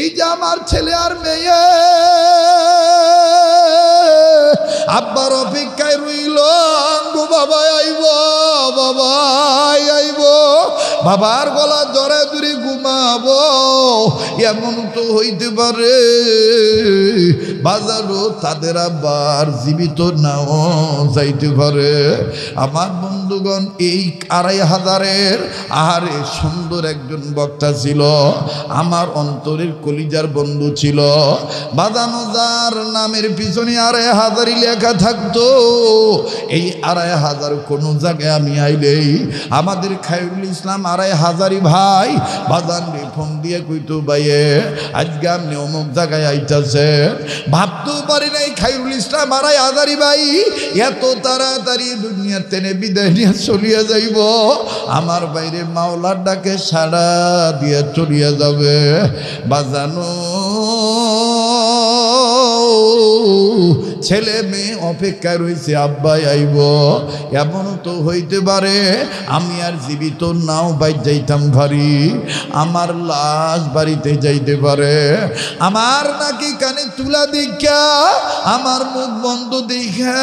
এই যে আমার ছেলে আর মেয়ে আব্বার অপেক্ষায় রইল আঙ্গু বাবা আইব বাবা আইব বাবার গলা জরে জুড়ি ঘুমাব এমন তো হইতে পারে বাজারও তাদের আবার জীবিত নাও যাইতে পারে আমার বন্ধুগণ এই আড়াই হাজারের আহারে সুন্দর একজন বক্তা ছিল আমার অন্তরের কলিজার বন্ধু ছিল যার নামের পিছনে আড়াই হাজারই লেখা থাকতো এই আড়াই হাজার কোনো জায়গায় আমি আইলেই আমাদের খায়রুল ইসলাম আড়াই হাজারি ভাই বাজার আজান ফোন দিয়ে কইতো বাইয়ে আজকে আমি অমুক জায়গায় আইতাছে ভাবতেও পারি নাই খাইরুল ইসলাম মারাই আদারি ভাই এত তাড়াতাড়ি দুনিয়া তেনে বিদায় নিয়ে চলিয়া যাইব আমার বাইরে মাওলার ডাকে সাড়া দিয়ে চলিয়া যাবে বাজানো ছেলে মেয়ে অপেক্ষায় রয়েছে আব্বাই আইব এমন তো হইতে পারে আমি আর জীবিত নাও বাইর যাইতাম ভারি আমার লাশ বাড়িতে যাইতে পারে আমার নাকি কানে তুলা দেখা আমার মুখ বন্ধ দেখা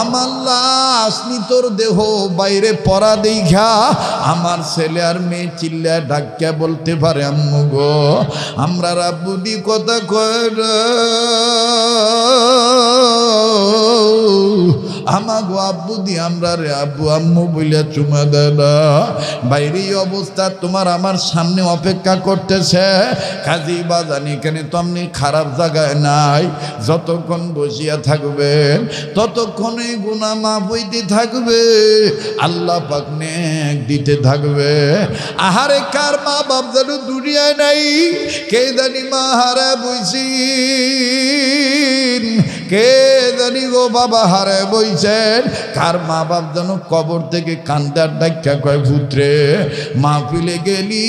আমার লাশ আসনি তোর দেহ বাইরে পরা দেখা আমার ছেলে আর মেয়ে চিল্লা ডাক্কা বলতে পারে আম্মু গো আমরা রাবুদি কথা কয় গো আব্বু দি আমরা রে আব্বু আম্মু বইলে চুমা দেলা বাইরে অবস্থা তোমার আমার সামনে অপেক্ষা করতেছে কাজী বাজান এখানে তো আপনি খারাপ জায়গায় নাই যতক্ষণ বসিয়া থাকবেন ততক্ষণে গুণা মাফ হইতে থাকবে আল্লাহ পাক নেক দিতে থাকবে আহারে কার মা বাপ যেন দুনিয়ায় নাই কে জানি মা হারে বুঝি কে জানি গো বাবা হারে বইছেন কার মা বাপ যেন কবর থেকে কান্দার ডাক্কা কয় পুত্রে মা ফিলে গেলি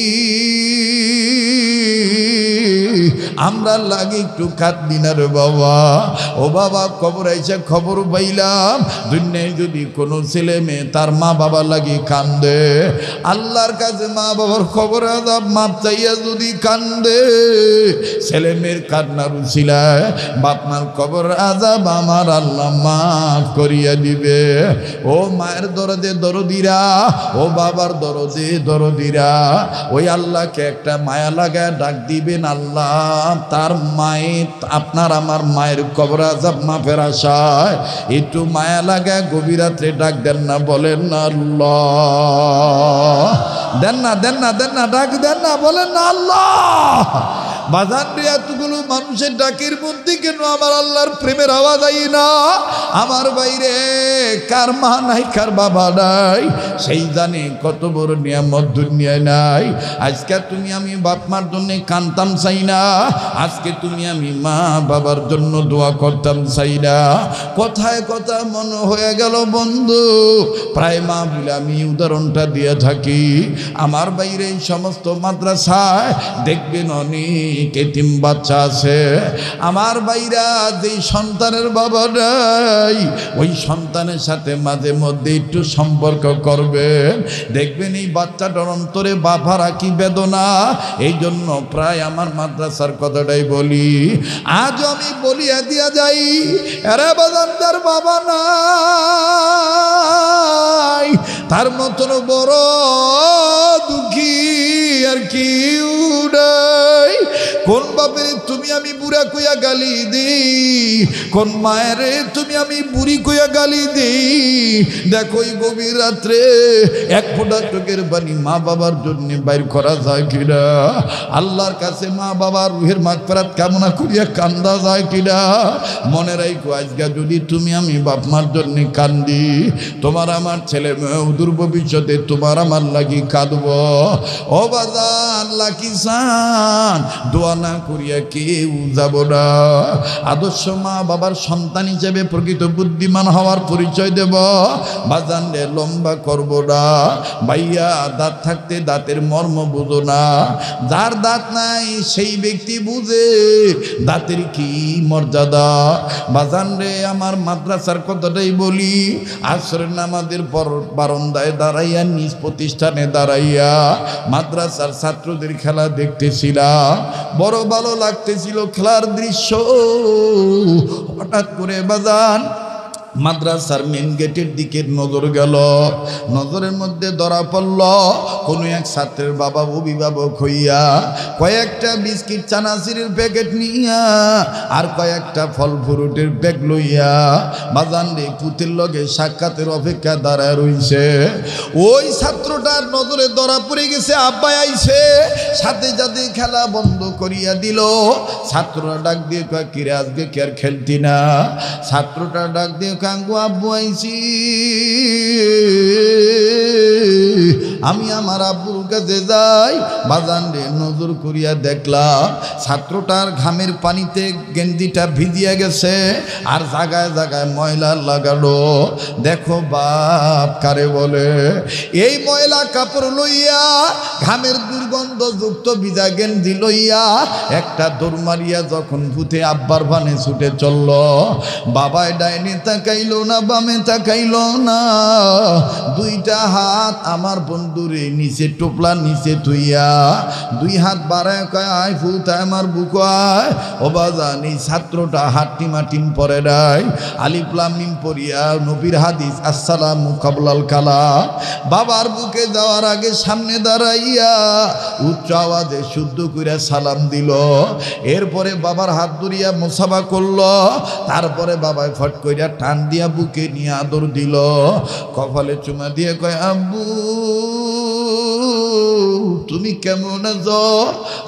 আমরা লাগে একটু কাঁদলি না রে বাবা ও বাবা খবর আইসে খবর পাইলাম দুনিয়ায় যদি কোনো ছেলে মেয়ে তার মা বাবা লাগে কান্দে আল্লাহর কাছে মা বাবার খবর আদাব মাপ চাইয়া যদি কান্দে ছেলে মেয়ের কান্নার উচিলায় বাপমার খবর আজাব আমার আল্লাহ মাফ করিয়া দিবে ও মায়ের দরদে দরদিরা ও বাবার দরদে দরদিরা ওই আল্লাহকে একটা মায়া লাগায় ডাক দিবেন আল্লাহ বাপ তার মায়ের আপনার আমার মায়ের কবর আজাব মাফের আশায় একটু মায়া লাগা গভীরাত্রে ডাক দেন না বলেন না দেন না দেন না দেন না ডাক দেন না বলেন না আল্লাহ বাজান এতগুলো মানুষের ডাকের মধ্যে কেন আমার আল্লাহর প্রেমের আওয়াজ আই না আমার বাইরে কার মা নাই কার বাবা নাই সেই জানে কত বড় নিয়ামত দুনিয়ায় নাই আজকে তুমি আমি বাপ মার জন্যে কানতাম চাই না আজকে তুমি আমি মা বাবার জন্য দোয়া করতাম চাই না কথায় কথা মনে হয়ে গেল বন্ধু প্রায় মা বলে আমি উদাহরণটা দিয়ে থাকি আমার বাইরে সমস্ত মাদ্রাসায় দেখবেন অনেক কেটিম বাচ্চা আছে আমার বাইরা যেই সন্তানের বাবা নাই ওই সন্তানের সাথে মাঝে মধ্যে একটু সম্পর্ক করবে দেখবেন এই বাচ্চাটার অন্তরে বাবারা কি বেদনা এই জন্য প্রায় আমার মাদ্রাসার কথাটাই বলি আজ আমি বলিয়া দিয়া যাই এরা বাদানদার বাবা নাই তার মতন বড় দুঃখী আর কিউ নাই কোন বাপের তুমি আমি বুড়া কইয়া গালি দিই কোন মায়ের তুমি আমি বুড়ি কইয়া গালি দিই দেখো গভীর রাত্রে এক ফোঁটা চোখের বাণী মা বাবার জন্য বাইর করা যায় কিনা আল্লাহর কাছে মা বাবার রুহের মাগফেরাত কামনা করিয়া কান্দা যায় কিনা মনে রাখো আজকে যদি তুমি আমি বাপ মার জন্য কান্দি তোমার আমার ছেলে মেয়েও দূর ভবিষ্যতে তোমার আমার লাগি কাঁদব ও বাজার লাকি সান দোয়া না করিয়া কেউ যাব না আদর্শ মা বাবার সন্তান হিসেবে প্রকৃত বুদ্ধিমান হওয়ার পরিচয় দেব বাজান লম্বা করব না ভাইয়া দাঁত থাকতে দাঁতের মর্ম বুঝো না যার দাঁত নাই সেই ব্যক্তি বুঝে দাঁতের কি মর্যাদা বাজান রে আমার মাদ্রাসার কথাটাই বলি আশ্রয় নামাজের পর বারন্দায় দাঁড়াইয়া নিজ প্রতিষ্ঠানে দাঁড়াইয়া মাদ্রাসার ছাত্রদের খেলা দেখতেছিলাম বড় ভালো লাগতেছিল খেলার দৃশ্য হঠাৎ করে বাজান মাদ্রাসার মেন গেটের দিকে নজর গেল নজরের মধ্যে ধরা পড়ল কোনো এক ছাত্রের বাবা অভিভাবক হইয়া কয়েকটা বিস্কিট চানাচিরের প্যাকেট নিয়া আর কয়েকটা ফল ফ্রুটের ব্যাগ লইয়া বাজান রে পুতির লগে সাক্ষাতের অপেক্ষা দাঁড়ায় রইছে ওই ছাত্রটার নজরে ধরা পড়ে গেছে আব্বাই আইছে সাথে সাথে খেলা বন্ধ করিয়া দিল ছাত্ররা ডাক দিয়ে কিরে আজকে কি আর খেলতি না ছাত্রটা ডাক দিয়ে kanggo abuai আমি আমার আব্বুর কাছে যাই বাজান রে নজর করিয়া দেখলাম ছাত্রটার ঘামের পানিতে গেন্দিটা ভিজিয়া গেছে আর জাগায় জাগায় ময়লা লাগালো দেখো বাপ কারে বলে এই ময়লা কাপড় লইয়া ঘামের দুর্গন্ধযুক্ত ভিজা গেন্দি লইয়া একটা দোর মারিয়া যখন ভূতে আব্বার ভানে ছুটে চলল বাবায় ডাইনে তাকাইল না বামে তাকাইল না দুইটা হাত আমার বন্ধু দূরে নিচে টোপলা নিচে থইয়া দুই হাত বাড়ায় কয় আয় ফুতায় আমার বুক আয় ও বাজানি এই ছাত্রটা হাটটি মাটিম পরে নাই আলিপ্লামিম পড়িয়া নবীর হাদিস আসসালাম মুকাবলাল কালা বাবার বুকে যাওয়ার আগে সামনে দাঁড়াইয়া উচ্চ আওয়াজে শুদ্ধ করে সালাম দিল এরপরে বাবার হাত ধরিয়া মোসাবা করল তারপরে বাবায় ফট কইরা টান দিয়া বুকে নিয়ে আদর দিল কপালে চুমা দিয়ে কয় আব্বু তুমি কেমন আছো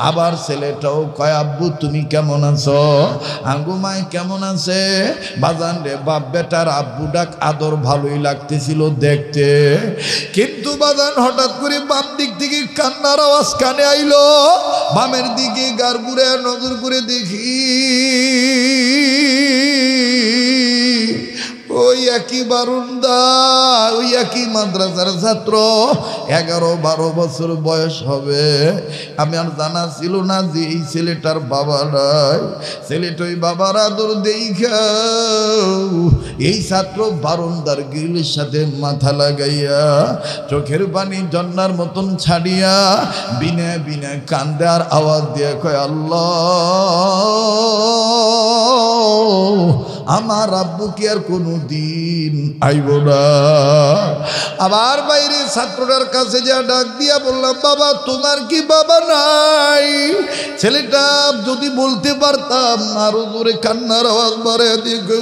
আবার ছেলেটাও কয় আব্বু তুমি কেমন আছো আঙ্গুমাই কেমন আছে বাজান রে বাপ বেটার আব্বু ডাক আদর ভালোই লাগতেছিল দেখতে কিন্তু বাজান হঠাৎ করে বাম দিক থেকে কান্নার আওয়াজ কানে আইলো বামের দিকে গার নজর করে দেখি ওই একই বারুন্দা ওই একই মাদ্রাসার ছাত্র এগারো বারো বছর বয়স হবে আমি আর জানা ছিল না যে এই ছেলেটার বাবা নয় ছেলেটা ওই বাবার আদর এই ছাত্র বারুন্দার গ্রিলের সাথে মাথা লাগাইয়া চোখের পানি জন্নার মতন ছাড়িয়া বিনে বিনে কান্দে আর আওয়াজ দিয়ে কয় আল্লাহ আমার আব্বু কি আর কোনো দিন আইব না আবার বাইরে ছাত্রটার কাছে যা ডাক দিয়া বললাম বাবা তোমার কি বাবা নাই ছেলেটা যদি বলতে পারতাম আরো জোরে কান্নার আওয়াজ বাড়ে দিকে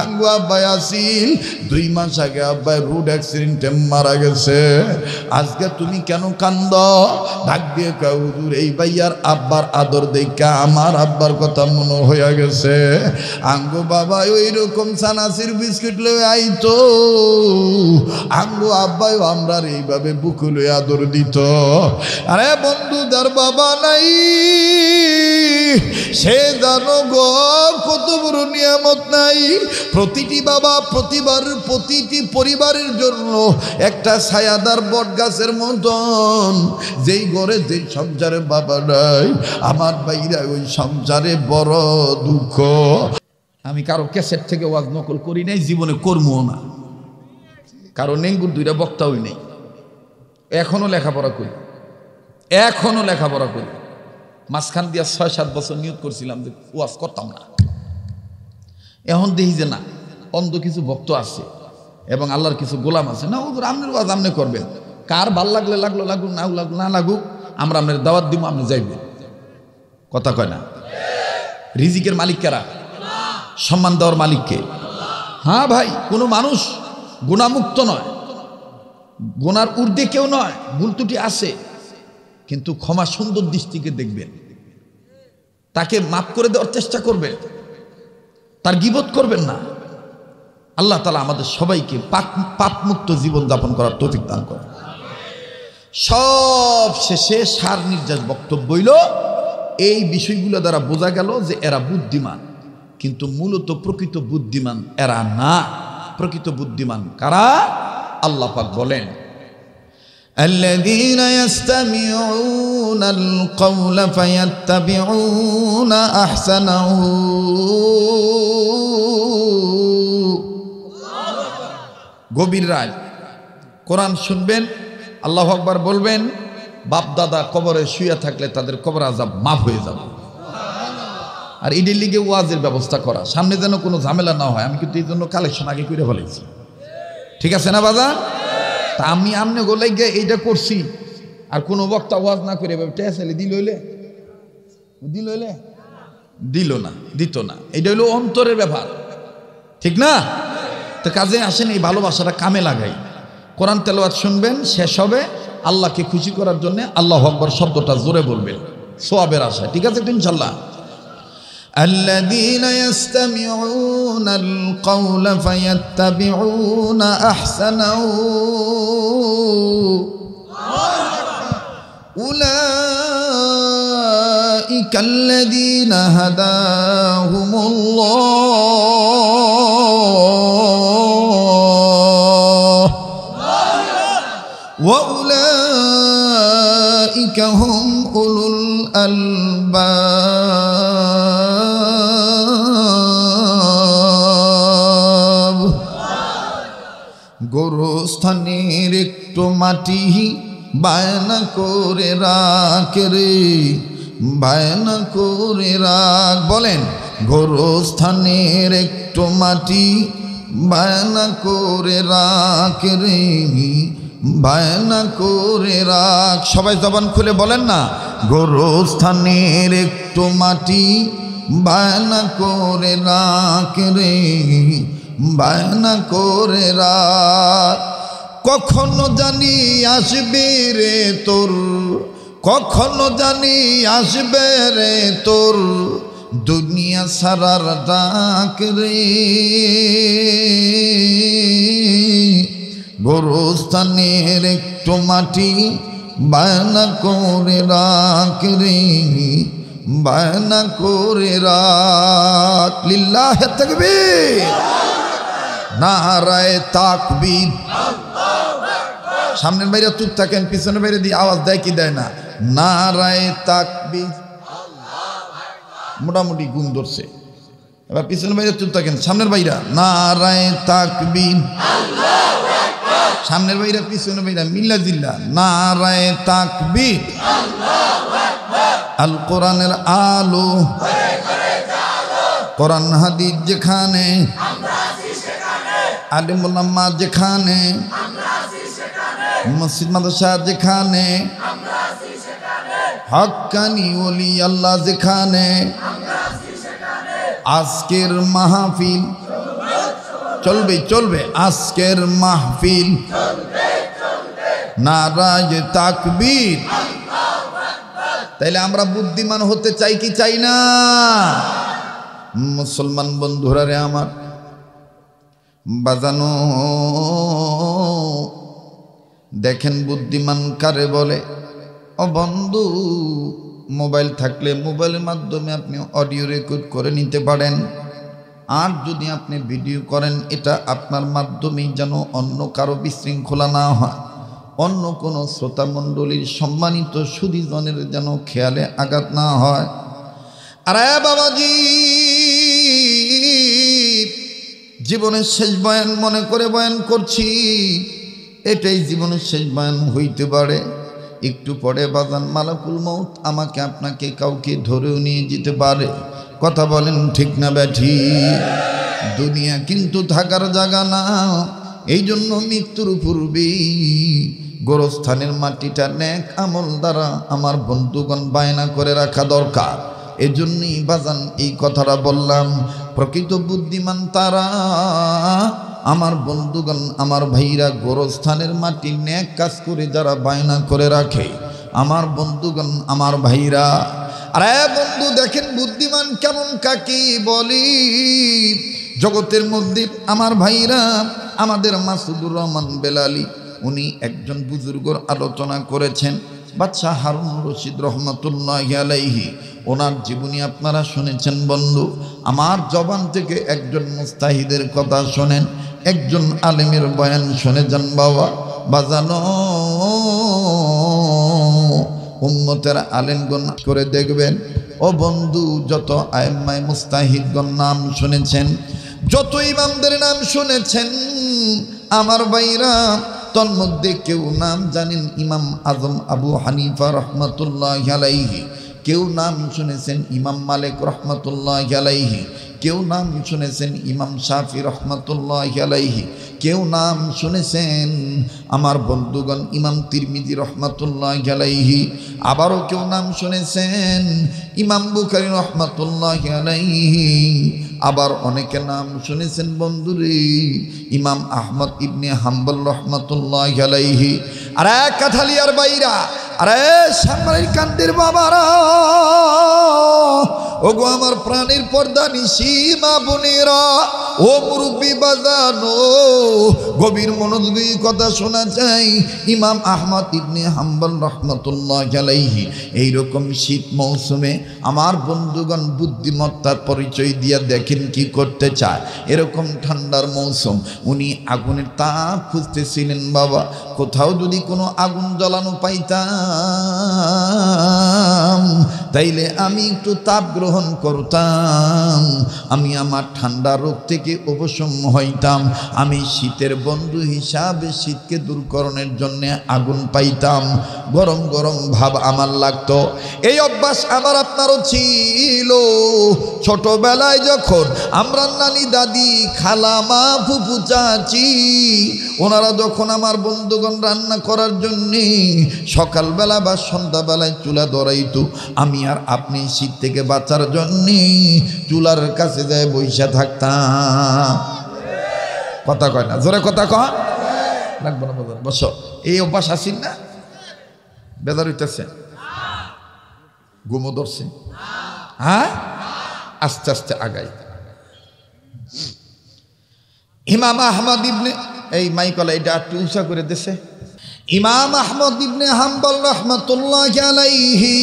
আঙ্গু আব্বাই আসিল দুই মাস আগে আব্বাই রোড অ্যাক্সিডেন্টে মারা গেছে আজকে তুমি কেন কান্দ ডাক দিয়ে কাউদুর এই ভাইয়ার আব্বার আদর দেখা আমার আব্বার কথা মনে হইয়া গেছে আঙ্গো বাবা ওই রকম সানাসির বিস্কিট লয়ে আইতো আঙ্গো আব্বাই আমরা এইভাবে বুকু লয়ে আদর দিত আরে বন্ধু দার বাবা নাই সে জানো গো কত বড় নিয়ামত নাই প্রতিটি বাবা প্রতিবার প্রতিটি পরিবারের জন্য একটা ছায়াদার বট গাছের মতন যেই ঘরে যেই সংসারে বাবা নাই আমার বাইরে ওই সংসারে বড় দুঃখ আমি কারো ক্যাসেট থেকে ওয়াজ নকল করি নাই জীবনে কর্মও না কারো নেঙ্গুর দুইটা বক্তাওই নেই এখনও লেখাপড়া করি এখনও লেখাপড়া করি মাঝখান দিয়ে ছয় সাত বছর নিয়োগ করছিলাম যে ওয়াজ করতাম না এখন দেখি যে না অন্ধ কিছু ভক্ত আছে এবং আল্লাহর কিছু গোলাম আছে না ওদের আমনের ওয়াজ আমনে করবেন কার ভাল লাগলে লাগলো লাগুক না লাগুক না লাগুক আমরা আপনার দাওয়াত দিব আপনি যাইব কথা কয় না রিজিকের মালিক কারা সম্মান দেওয়ার মালিককে হ্যাঁ ভাই কোনো মানুষ গুণামুক্ত নয় গোনার ঊর্ধ্বে কেউ নয় ভুল আছে কিন্তু ক্ষমা সুন্দর দৃষ্টিকে দেখবেন তাকে মাফ করে দেওয়ার চেষ্টা করবেন তার গিবোধ করবেন না আল্লাহ তালা আমাদের সবাইকে পাপ পাপমুক্ত জীবনযাপন করার তফিক দান করে সব শেষে সার নির্যাস বক্তব্য হইল এই বিষয়গুলো দ্বারা বোঝা গেল যে এরা বুদ্ধিমান কিন্তু মূলত প্রকৃত বুদ্ধিমান এরা না প্রকৃত বুদ্ধিমান কারা আল্লাহ পাক বলেন الذين يستمعون القول فيتبعون أحسنه গভীর রায় কোরআন শুনবেন আল্লাহ আকবার বলবেন বাপদাদা কবরে শুয়ে থাকলে তাদের কবর আজাব মাফ হয়ে যাবে আর এদের লিগে ওয়াজের ব্যবস্থা করা সামনে যেন কোনো ঝামেলা না হয় আমি কিন্তু এই জন্য কালেকশন আগে করে ফেলেছি ঠিক আছে না বাজা তা আমি আমনে গোলাই গিয়ে এইটা করছি আর কোনো বক্তা ওয়াজ না করে টেসেলে দিল হইলে দিল হইলে দিল না দিত না এটা হইলো অন্তরের ব্যাপার ঠিক না তো কাজে আসেন এই ভালোবাসাটা কামে লাগাই কোরআন তেলাওয়াত শুনবেন শেষ হবে আল্লাহকে খুশি করার জন্য আল্লাহ আকবর শব্দটা জোরে বলবেন সোয়াবের আশায় ঠিক আছে ইনশাল্লাহ الذين يستمعون القول فيتبعون احسنه اولئك الذين هداهم الله واولئك هم اولو الالباب গোরস্থানের একটু মাটি বায়না করে রাখে রে বায়না করে রাখ বলেন গোরস্থানের একটু মাটি বায়না করে রাখে রে বায়না করে রাখ সবাই জবান খুলে বলেন না গোরস্থানের একটু মাটি বায়না করে রাখে রে বায়না করে রাত কখনো জানি আসবি রে তোর কখনো জানি আসবে রে তোর দুনিয়া সারার ডাক রে গোরস্থানের একটু মাটি বায়না করে রাখ রে বায়না করে লীলা লিল্লাহ থাকবে সামনের বাইরে চুপ থাকেন পিছনের বাইরে দিয়ে আওয়াজ দেয় কি দেয় না মোটামুটি গুণ ধরছে এবার পিছনের বাইরে চুপ থাকেন সামনের বাইরা নারায় তাকবি সামনের বাইরা পিছনের বাইরা মিল্লা জিল্লা নারায় তাকবি আল কোরআনের আলো কোরআন হাদিদ যেখানে আমরা আলিমুল্লাম্মা যেখানে মসজিদ মাদ্রাসা যেখানে হকানি অলি আল্লাহ যেখানে আজকের মাহফিল চলবে চলবে আজকের মাহফিল নারায় তাকবির তাইলে আমরা বুদ্ধিমান হতে চাই কি চাই না মুসলমান বন্ধুরা রে আমার বাজানো দেখেন বুদ্ধিমান কারে বলে ও বন্ধু মোবাইল থাকলে মোবাইলের মাধ্যমে আপনি অডিও রেকর্ড করে নিতে পারেন আর যদি আপনি ভিডিও করেন এটা আপনার মাধ্যমেই যেন অন্য কারো বিশৃঙ্খলা না হয় অন্য কোনো শ্রোতামণ্ডলীর সম্মানিত সুদীজনের যেন খেয়ালে আঘাত না হয় আরে বাবাজি জীবনের শেষ বয়ান মনে করে বয়ান করছি এটাই জীবনের শেষ বয়ান হইতে পারে একটু পরে বাজান মালাকুল মৌত আমাকে আপনাকে কাউকে ধরেও নিয়ে যেতে পারে কথা বলেন ঠিক না ব্যাঠি দুনিয়া কিন্তু থাকার জায়গা না এই জন্য মৃত্যুর পূর্বেই গোরস্থানের মাটিটা ন্যাক আমল দ্বারা আমার বন্ধুগণ বায়না করে রাখা দরকার এজন্যই বাজান এই কথাটা বললাম প্রকৃত বুদ্ধিমান তারা আমার বন্ধুগণ আমার ভাইরা গোরস্থানের মাটি ন্যাক কাজ করে যারা বায়না করে রাখে আমার বন্ধুগণ আমার ভাইরা আরে বন্ধু দেখেন বুদ্ধিমান কেমন কাকি বলি জগতের মধ্যে আমার ভাইরা আমাদের মাসুদুর রহমান বেলালি উনি একজন বুজুর্গর আলোচনা করেছেন বাচ্চা হারুন রশিদ রহমতুল্লাহ আলাইহি ওনার জীবনী আপনারা শুনেছেন বন্ধু আমার জবান থেকে একজন মুস্তাহিদের কথা শোনেন একজন আলেমের বয়ান শুনে যান বাবা বাজানো উম্মতের গণ করে দেখবেন ও বন্ধু যত আয়ম্মায় মুস্তাহিদগণ নাম শুনেছেন যত ইমামদের নাম শুনেছেন আমার ভাইরা তন্মধ্যে কেউ নাম জানেন ইমাম আজম আবু হানিফা রহমতুল্লাহ আলাইহি কেউ নাম শুনেছেন ইমাম মালিক রহমতুল্লাহ আলাইহি কেউ নাম শুনেছেন ইমাম সাফি রহমতুল্লাহ আলাইহি কেউ নাম শুনেছেন আমার বন্ধুগণ ইমাম তিরমিজি রহমতুল্লাহ আলাইহি আবারও কেউ নাম শুনেছেন ইমাম বুখারি রহমতুল্লাহ আলাইহি আবার অনেকে নাম শুনেছেন বন্ধুরে ইমাম আহমদ ইবনে হাম্বল রহমতুল্লাহ আলাইহি আর এক কাঠালিয়ার বাইরা আরে সামরাই কান্দির বাবারা ওগো আমার প্রাণীর পর্দা নিশিমা বোনেরা ও মুরব্বী বাজানো গভীর মনোযোগী কথা শোনা চাই ইমাম আহমদ ইবনে হাম্বাল রহমতুল্লাহ এই এইরকম শীত মৌসুমে আমার বন্ধুগণ বুদ্ধিমত্তার পরিচয় দিয়ে দেখেন কি করতে চায় এরকম ঠান্ডার মৌসুম উনি আগুনের তাপ খুঁজতেছিলেন বাবা কোথাও যদি কোনো আগুন জ্বালানো পাইতা পেতাম তাইলে আমি একটু তাপ গ্রহণ করতাম আমি আমার ঠান্ডা রোগ থেকে অবসম হইতাম আমি শীতের বন্ধু হিসাবে শীতকে দূরকরণের জন্য আগুন পাইতাম গরম গরম ভাব আমার লাগতো এই অভ্যাস আমার আপনারও ছিল ছোটবেলায় যখন আমরা নানি দাদি খালা মা ফুফু চাচি ওনারা যখন আমার বন্ধুগণ রান্না করার জন্যে সকালবেলা বা সন্ধ্যাবেলায় চুলা দরাইতো আমি আর আপনি শীত থেকে বাঁচার জন্যে চুলার কাছে যায় বৈশা থাকতাম কথা কয় না জোরে কথা কয় লাগবো না বোধ বস এই অভ্যাস আসিন না বেদার হইতেছে গুমো ধরছে হ্যাঁ আস্তে আস্তে আগাই হিমামা আহমদ ইবনে এই মাইকলা এটা একটু উঁচা করে দিছে ইমাম আহমদ ইবনে হাম্বল রহমতুল্লাহ আলাইহি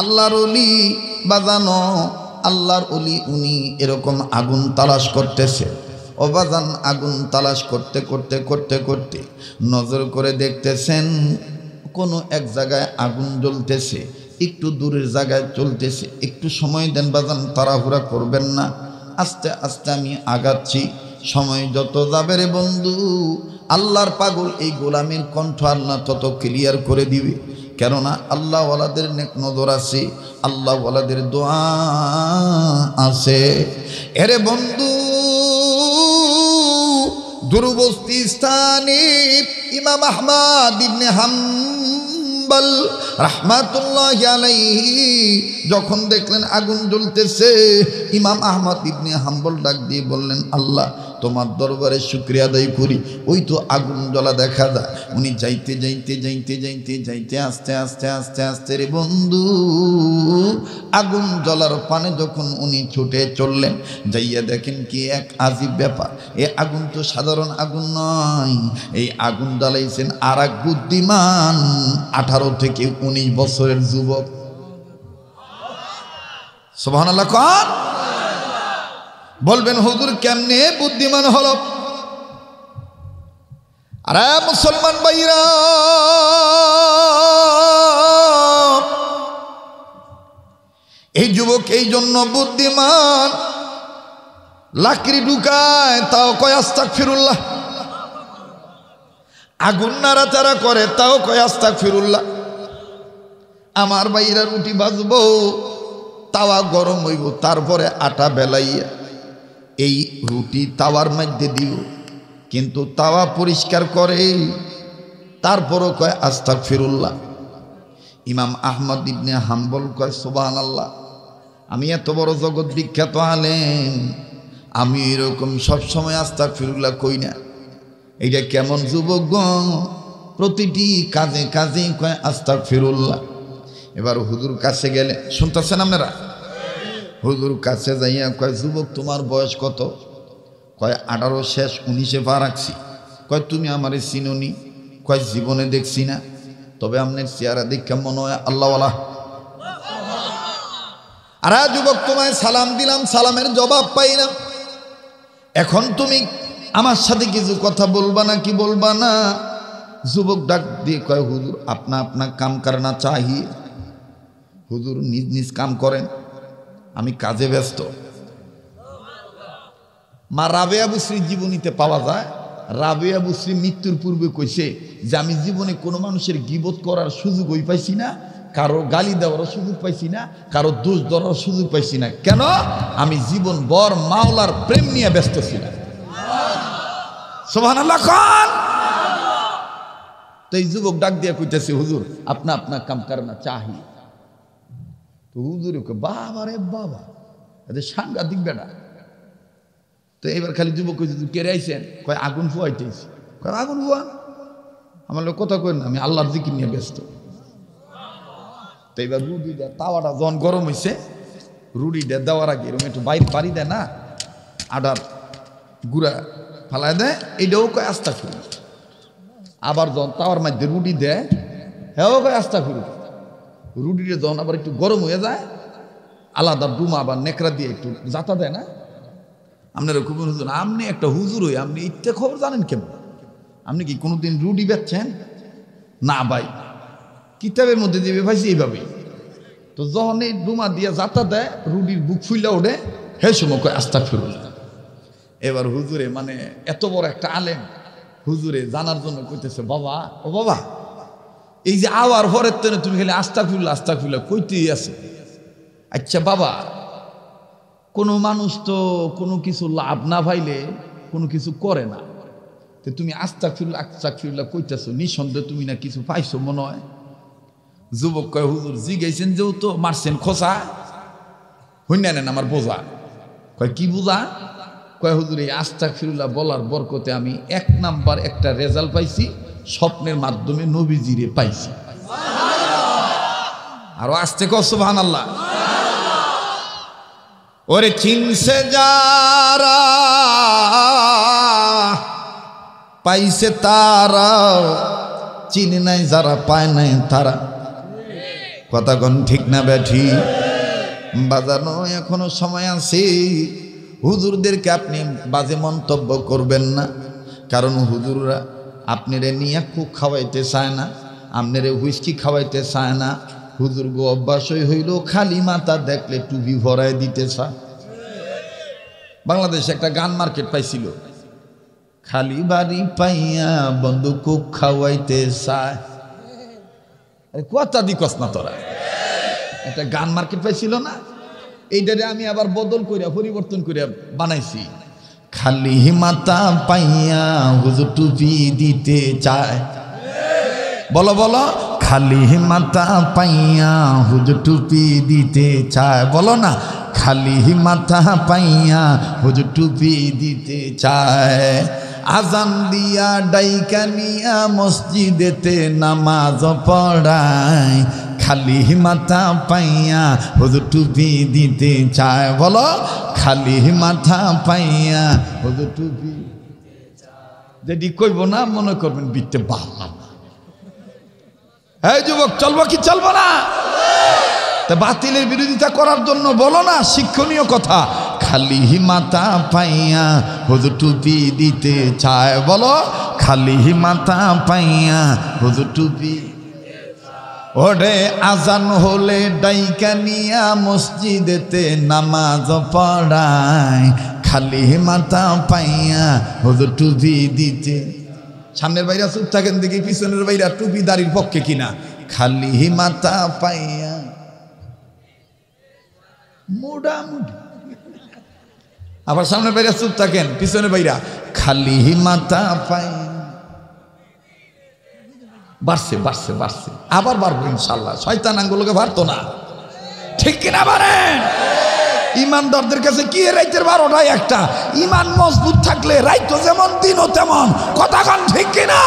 আল্লাহর অলি বাজানো আল্লাহর অলি উনি এরকম আগুন তালাশ করতেছে অবাজান আগুন তালাশ করতে করতে করতে করতে নজর করে দেখতেছেন কোনো এক জায়গায় আগুন জ্বলতেছে একটু দূরের জায়গায় চলতেছে একটু সময় দেন বাজান তাড়াহুড়া করবেন না আস্তে আস্তে আমি আগাচ্ছি সময় যত যাবে রে বন্ধু আল্লাহর পাগল এই গোলামীর কণ্ঠ আল্লাহ তত ক্লিয়ার করে দিবে কেননা আল্লাহওয়ালাদের নেক নজর আছে আল্লাহওয়ালাদের দোয়া আছে এরে বন্ধু দুর্বস্তি স্থানে ইমাম আহমাদ ইবনে হাম্বাল রাহমাতুল্লাহ আলাইহি যখন দেখলেন আগুন জ্বলতেছে ইমাম আহমাদ ইবনে হাম্বল ডাক দিয়ে বললেন আল্লাহ তোমার দরবারে শুক্রিয়া আদায় করি ওই তো আগুন জ্বলা দেখা যায় উনি যাইতে যাইতে যাইতে যাইতে যাইতে আস্তে আস্তে আস্তে আস্তে রে বন্ধু আগুন জ্বলার পানে যখন উনি ছুটে চললেন যাইয়া দেখেন কি এক আজীব ব্যাপার এ আগুন তো সাধারণ আগুন নয় এই আগুন জ্বালাইছেন আর এক বুদ্ধিমান আঠারো থেকে উনিশ বছরের যুবক সোভানাল্লাহ কর বলবেন হুজুর কেমনে বুদ্ধিমান হল আর মুসলমান ভাইরা এই যুবক এই জন্য বুদ্ধিমান লাকড়ি ঢুকায় তাও কয়াস্তাক ফিরুল্লাহ আগুন নাড়াচাড়া করে তাও কয়াস্তাক ফিরুল্লাহ আমার বাইরা রুটি বাজবো তাওয়া গরম হইব তারপরে আটা বেলাইয়া এই রুটি তাওয়ার মধ্যে দিও কিন্তু তাওয়া পরিষ্কার করে তারপরও কয় আস্থা ফিরুল্লাহ ইমাম আহমদ ইবনে হাম্বল কয় সোবাহ আল্লাহ আমি এত বড় জগৎ বিখ্যাত আলেন আমি এরকম সবসময় আস্থা ফিরুল্লাহ কই না এইটা কেমন যুবক প্রতিটি কাজে কাজে কয় আস্থা ফিরুল্লাহ এবার হুজুর কাছে গেলে শুনতেছেন আপনারা হুজুর কাছে যাইয়া কয় যুবক তোমার বয়স কত কয় আঠারো শেষ উনিশে পা রাখছি কয় তুমি আমারে চিননি কয় জীবনে দেখছি না তবে আপনার চেহারা দীক্ষা মনে হয় আল্লাহওয়ালা আর যুবক তোমায় সালাম দিলাম সালামের জবাব পাই না এখন তুমি আমার সাথে কিছু কথা বলবা না কি বলবা না যুবক ডাক দিয়ে কয় হুজুর আপনা আপনা কাম না চাহি হুজুর নিজ নিজ কাম করেন আমি কাজে ব্যস্ত মা আবু বুশ্রীর জীবনীতে পাওয়া যায় রাবেয়া বুশ্রী মৃত্যুর পূর্বে কইছে যে আমি জীবনে কোনো মানুষের গিবত করার সুযোগ ওই পাইছি না কারো গালি দেওয়ার সুযোগ পাইছি না কারো দোষ ধরার সুযোগ পাইছি না কেন আমি জীবন বর মাওলার প্রেম নিয়ে ব্যস্ত ছিলাম তো এই যুবক ডাক দিয়ে কইতেছে হুজুর আপনা আপনা কাম করনা চাহি তো হুজুরে ওকে বাবা রে বাবা এদের সাংঘাতিক বেটা তো এবার খালি যুবক কইছে তুই কেড়ে আইসেন কয় আগুন ফুয়াইতেছি কয় আগুন ফুয়া আমার লোক কথা কই না আমি আল্লাহর জিকির নিয়ে ব্যস্ত তো এবার রুডি রুটিটা তাওয়াটা যখন গরম হয়েছে রুটিটা দেওয়ার আগে এরকম একটু বাইরে পারি দেয় না আডার গুড়া ফালাই দেয় এইটাও কয় আস্তা ফিরু আবার যখন তাওয়ার মধ্যে রুডি দেয় হ্যাঁ কয় আস্তা ফিরু রুটিটা যখন আবার একটু গরম হয়ে যায় আলাদা ডুমা বা নেকড়া দিয়ে একটু যাতা দেয় না আপনার খুব হুজুর আপনি একটা হুজুর হই আপনি ইচ্ছে খবর জানেন কেমন আপনি কি কোনোদিন রুটি বেচছেন না ভাই কিতাবের মধ্যে দিয়ে পাইছি এইভাবে তো যখন এই ডুমা দিয়ে যাতা দেয় রুটির বুক ফুইলা ওঠে হে সময় আস্তা ফিরুল এবার হুজুরে মানে এত বড় একটা আলেম হুজুরে জানার জন্য কইতেছে বাবা ও বাবা এই যে আওয়ার হরের তেনে তুমি খালি আস্তা ফুল আস্তা খুললা কইতেই আছে আচ্ছা বাবা কোনো মানুষ তো কোনো কিছু লাভ না পাইলে কোনো কিছু করে না তো তুমি আস্তা ফিরুল আস্তা ফিরলা কইতেছো নিঃসন্দেহে তুমি না কিছু পাইছো মনে হয় যুবক কয় হুজুর জিগাইছেন যেও তো মারছেন খোসা হইনা নেন আমার বোঝা কয় কি বোঝা কয় হুজুর এই আস্তা ফিরুল্লাহ বলার বরকতে আমি এক নাম্বার একটা রেজাল্ট পাইছি স্বপ্নের মাধ্যমে নবীজিরে পাইছি আরো আসতে ভান আল্লাহ ওরে চিনছে যারা পাইছে তারা চিনি নাই যারা পায় নাই তারা কথা কন ঠিক না ব্যাঠি বাজানো এখনো সময় আছে হুজুরদেরকে আপনি বাজে মন্তব্য করবেন না কারণ হুজুররা আপনি রে নিয়ে খুব খাওয়াইতে চায় না আপনারে হুইস্কি খাওয়াইতে চায় না হুজুর গো অভ্যাসই হইল খালি মাতা দেখলে টুপি ভরায় দিতে চায় বাংলাদেশে একটা গান মার্কেট পাইছিল খালি বাড়ি পাইয়া বন্ধু কুক খাওয়াইতে চায় কথা দি না তোরা একটা গান মার্কেট পাইছিল না এইটারে আমি আবার বদল করিয়া পরিবর্তন করিয়া বানাইছি খালি মাতা পাইয়া হুজুর টুপি দিতে চায় বলো বলো খালি মাতা পাইয়া হুজুর টুপি দিতে চায় বলো না খালি মাথা পাইয়া হুজুর টুপি দিতে চায় আজান দিয়া ডাইকানিয়া মসজিদেতে নামাজ পড়ায় খালি মাথা পাইয়া হুজুর টুপি দিতে চায় বলো খালি মাথা পাইয়া হুজুর টুপি যদি কইব না মনে করবেন বিত্তে বাড়লাম এই যুবক চলবো কি চলবো না তা বাতিলের বিরোধিতা করার জন্য বলো না শিক্ষণীয় কথা খালি মাথা পাইয়া হুজুর টুপি দিতে চায় বলো খালি মাতা পাইয়া হুজুর টুপি ওরে আজান হলে ডাইকানিয়া মসজিদেতে নামাজ পড়ায় খালি মাথা পাইয়া হুজুর টুপি দিতে সামনের বাইরা চুপ থাকেন দেখি পিছনের বাইরা টুপি দাড়ির পক্ষে কিনা খালি মাথা পাইয়া মোটামুটি আবার সামনের বাইরা চুপ থাকেন পিছনের বাইরা খালি মাথা পাইয়া বাড়ছে বাড়ছে বাড়ছে আবার বাড়বো ইনশাল্লাহ শয়তান আঙ্গুলোকে বাড়তো না ঠিক কিনা পারেন ইমানদারদের কাছে কি রাইতের বারোটাই একটা ইমান মজবুত থাকলে রাইতো যেমন দিনও তেমন কথা কন ঠিক কিনা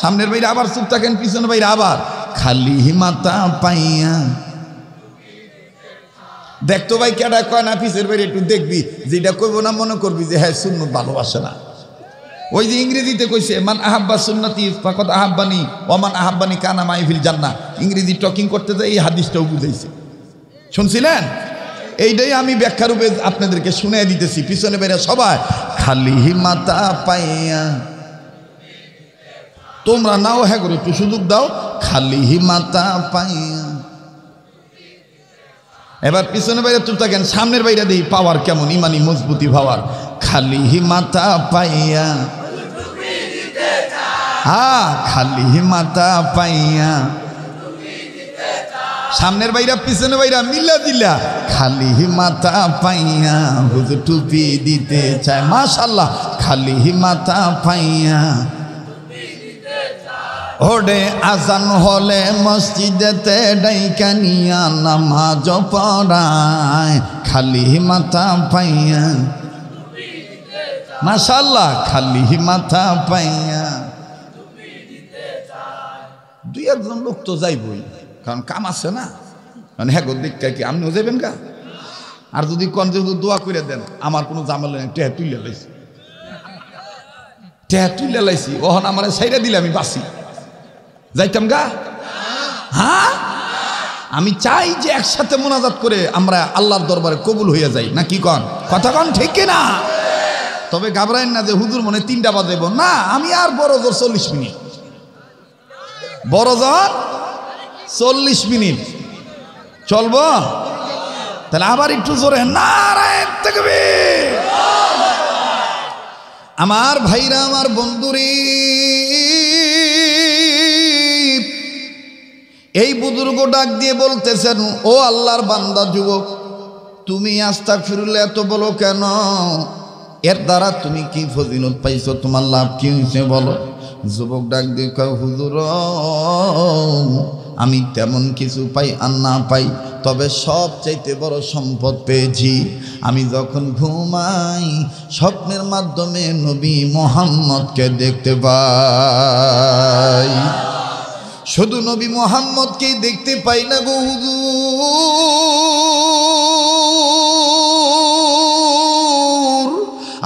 সামনের বাইরে আবার চুপ থাকেন পিছনের বাইরে আবার খালি হিমাতা পাইয়া দেখতো ভাই কেডা কয় না পিছের বাইরে একটু দেখবি যেটা কইব না মনে করবি যে হ্যাঁ সুন্নত ভালোবাসে না ওই যে ইংরেজিতে কইছে মান আহাব্বা সুন্নতি ফাকত আহাব্বানি ওমান আহাব্বানি কানা মাইফিল জান্না ইংরেজি টকিং করতে যায় এই হাদিসটাও বুঝাইছে শুনছিলেন এইটাই আমি ব্যাখ্যারূপে আপনাদেরকে শুনে দিতেছি পিছনে বেরে সবাই খালি হিমাতা পাইয়া তোমরা নাও হ্যাঁ করে একটু সুযোগ দাও খালি হিমাতা পাইয়া এবার পিছনে বাইরে চুপ থাকেন সামনের বাইরে দিই পাওয়ার কেমন ইমানি মজবুতি পাওয়ার খালি হিমাতা পাইয়া হা খালি মাথা পাইয়া সামনের বাইরা পিছনে বাইরা মিলা দিলা খালি মাথা পাইয়া হুজুর টুপি দিতে চায় মাশাল্লাহ খালি মাথা পাইয়া ওডে আজান হলে মসজিদেতে ডাইকানিয়া নামাজ পড়ায় খালি মাথা পাইয়া মাশাল্লাহ খালি মাথা পাইয়া দুই একজন লোক তো যাইবই কারণ কাম আছে না মানে হ্যাঁ দিকটা কি আপনিও যাবেন গা আর যদি কন যে দোয়া করে দেন আমার কোনো জামেলা নেই টেহা তুলে লাইছি টেহা তুলে লাইছি ওহন আমার সাইরে দিলে আমি বাসি যাইতাম গা হ্যাঁ আমি চাই যে একসাথে মোনাজাত করে আমরা আল্লাহর দরবারে কবুল হইয়া যাই না কি কন কথা কন ঠিক না তবে ঘাবড়াইন না যে হুজুর মনে তিনটা বাজাইব না আমি আর বড় জোর চল্লিশ মিনিট বড় বড়জন চল্লিশ মিনিট চলব তাহলে আবার একটু জোরে নারায়ণ থাকবে আমার ভাইরা আমার বন্ধুরে এই বুজুর্গ ডাক দিয়ে বলতেছেন ও আল্লাহর বান্দা যুবক তুমি আস্তা ফিরলে এত বলো কেন এর দ্বারা তুমি কি ফজিলত পাইছো তোমার লাভ কি হয়েছে বলো যুবক ডাক দিয়ে কয় হুজুর আমি তেমন কিছু পাই আর না পাই তবে সব চাইতে বড় সম্পদ পেয়েছি আমি যখন ঘুমাই স্বপ্নের মাধ্যমে নবী মোহাম্মদকে দেখতে পাই শুধু নবী মোহাম্মদকেই দেখতে পাই না গৌদূ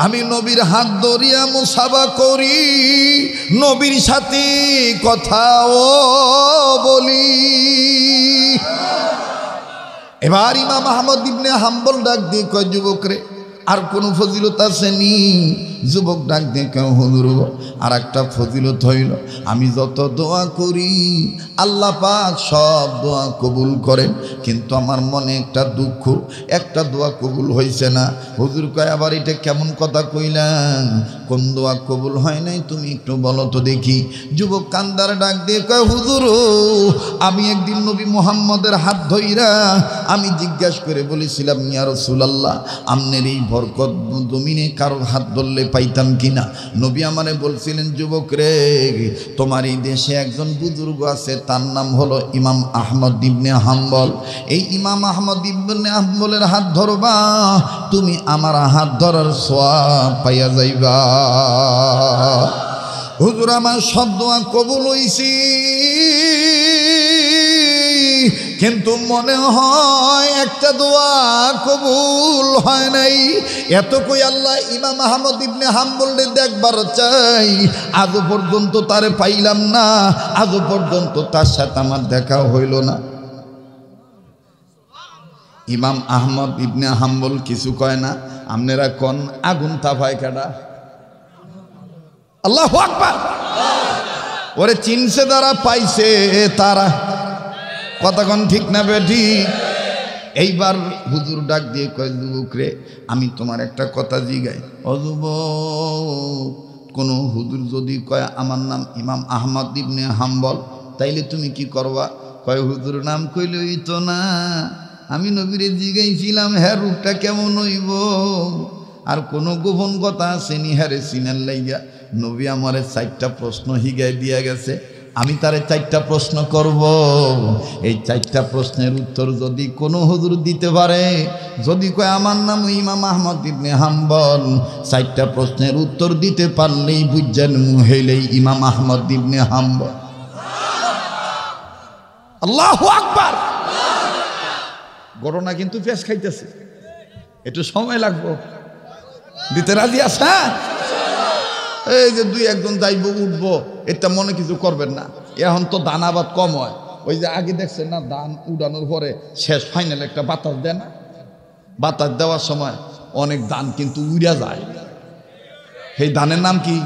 আমি নবীর হাত ধরিয়া মুসাবা করি নবীর সাথে কথাও বলি এবার ইমা আহমদ ইবনে হাম্বল ডাক দিয়ে কয় যুবক রে আর কোনো ফজিলত নি যুবক ডাক দেখে হুজুর আর একটা ফজিলত হইল আমি যত দোয়া করি আল্লাহ পাক সব দোয়া কবুল করেন কিন্তু আমার মনে একটা দুঃখ একটা দোয়া কবুল হয়েছে না হুজুর কয় আবার এটা কেমন কথা কইলাম কোন দোয়া কবুল হয় নাই তুমি একটু বলো তো দেখি যুবক কান্দার ডাক দিয়ে কয় হুজুর আমি একদিন নবী মোহাম্মদের হাত ধইরা আমি জিজ্ঞাসা করে বলেছিলাম ইয়ারসুল আল্লাহ আমনের এই বরকত জমিনে কারোর হাত ধরলে পাইতাম কিনা নবী আমারে বলছিলেন যুবক রে তোমার এই দেশে একজন বুজুর্গ আছে তার নাম হলো ইমাম আহমদ ইবনে হাম্বল এই ইমাম আহমদ ইবনে হাম্বলের হাত ধরবা তুমি আমার হাত ধরার সোয়া পাইয়া যাইবা হুজুর আমার সব দোয়া কবুল হইছি কিন্তু মনে হয় একটা দোয়া কবুল হয় নাই এত কই আল্লাহ ইমাম আহমদ ইবনে হাম্বলরে দেখবার চাই আজ পর্যন্ত তারে পাইলাম না আজ পর্যন্ত তার সাথে আমার দেখা হইল না ইমাম আহমদ ইবনে হাম্বল কিছু কয় না আপনারা কন আগুন তাফায় কাটা আল্লাহ ওরে চিনছে দ্বারা পাইছে তারা কতক্ষণ ঠিক না বেটি এইবার হুজুর ডাক দিয়ে কয় যুবক রে আমি তোমার একটা কথা জিগাই অযুব যুবক কোনো হুজুর যদি কয় আমার নাম ইমাম আহমদ ইবনে হাম্বল তাইলে তুমি কি করবা কয় হুজুর নাম কইলই তো না আমি নবীরে জিগাইছিলাম হ্যাঁ রূপটা কেমন হইব আর কোনো গোপন কথা আসেনি হ্যাঁ রে সিনার লাইয়া নবী আমারে চারটা প্রশ্ন হিগাই দিয়া গেছে আমি তারে চারটা প্রশ্ন করব এই চারটা প্রশ্নের উত্তর যদি কোনো হুজুর দিতে পারে যদি কয় আমার নাম ইমাম আহমদ ইবনে হাম্বল চারটা প্রশ্নের উত্তর দিতে পারলেই বুঝছেন মুহেলেই ইমাম আহমদ ইবনে হাম্বল আল্লাহ আকবার গরনা কিন্তু পেশ খাইতেছে একটু সময় লাগবো দিতে রাজি আসা এই যে দুই একজন যাইব উঠব এটা মনে কিছু করবেন না এখন তো আবাদ কম হয় ওই যে আগে দেখছেন না দান উড়ানোর পরে শেষ ফাইনাল একটা বাতাস দেয় না বাতাস দেওয়ার সময় অনেক দান কিন্তু উড়া যায় সেই দানের নাম কি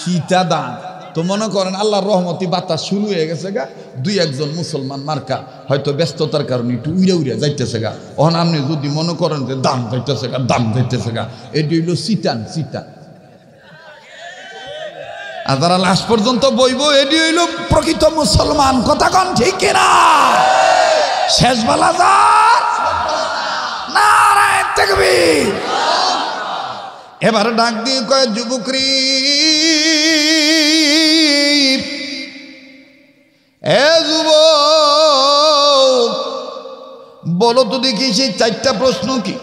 সীতা দান তো মনে করেন আল্লাহর রহমতি বাতাস শুরু হয়ে গেছে গা দুই একজন মুসলমান মার্কা হয়তো ব্যস্ততার কারণে একটু উড়ে উড়ে যাইতেছে গা অহন আপনি যদি মনে করেন যে দান যাইতেছে গা দান যাইতেছে গা এটি হইল সিটান সিটান আর তারা লাস্ট পর্যন্ত বইব এটি হইল প্রকৃত মুসলমান কথা কন ঠিক কিনা শেষ বেলা যা এবার ডাক দিয়ে কয় যুবকরি এ যুব বলো তো দেখি সেই চারটা প্রশ্ন কি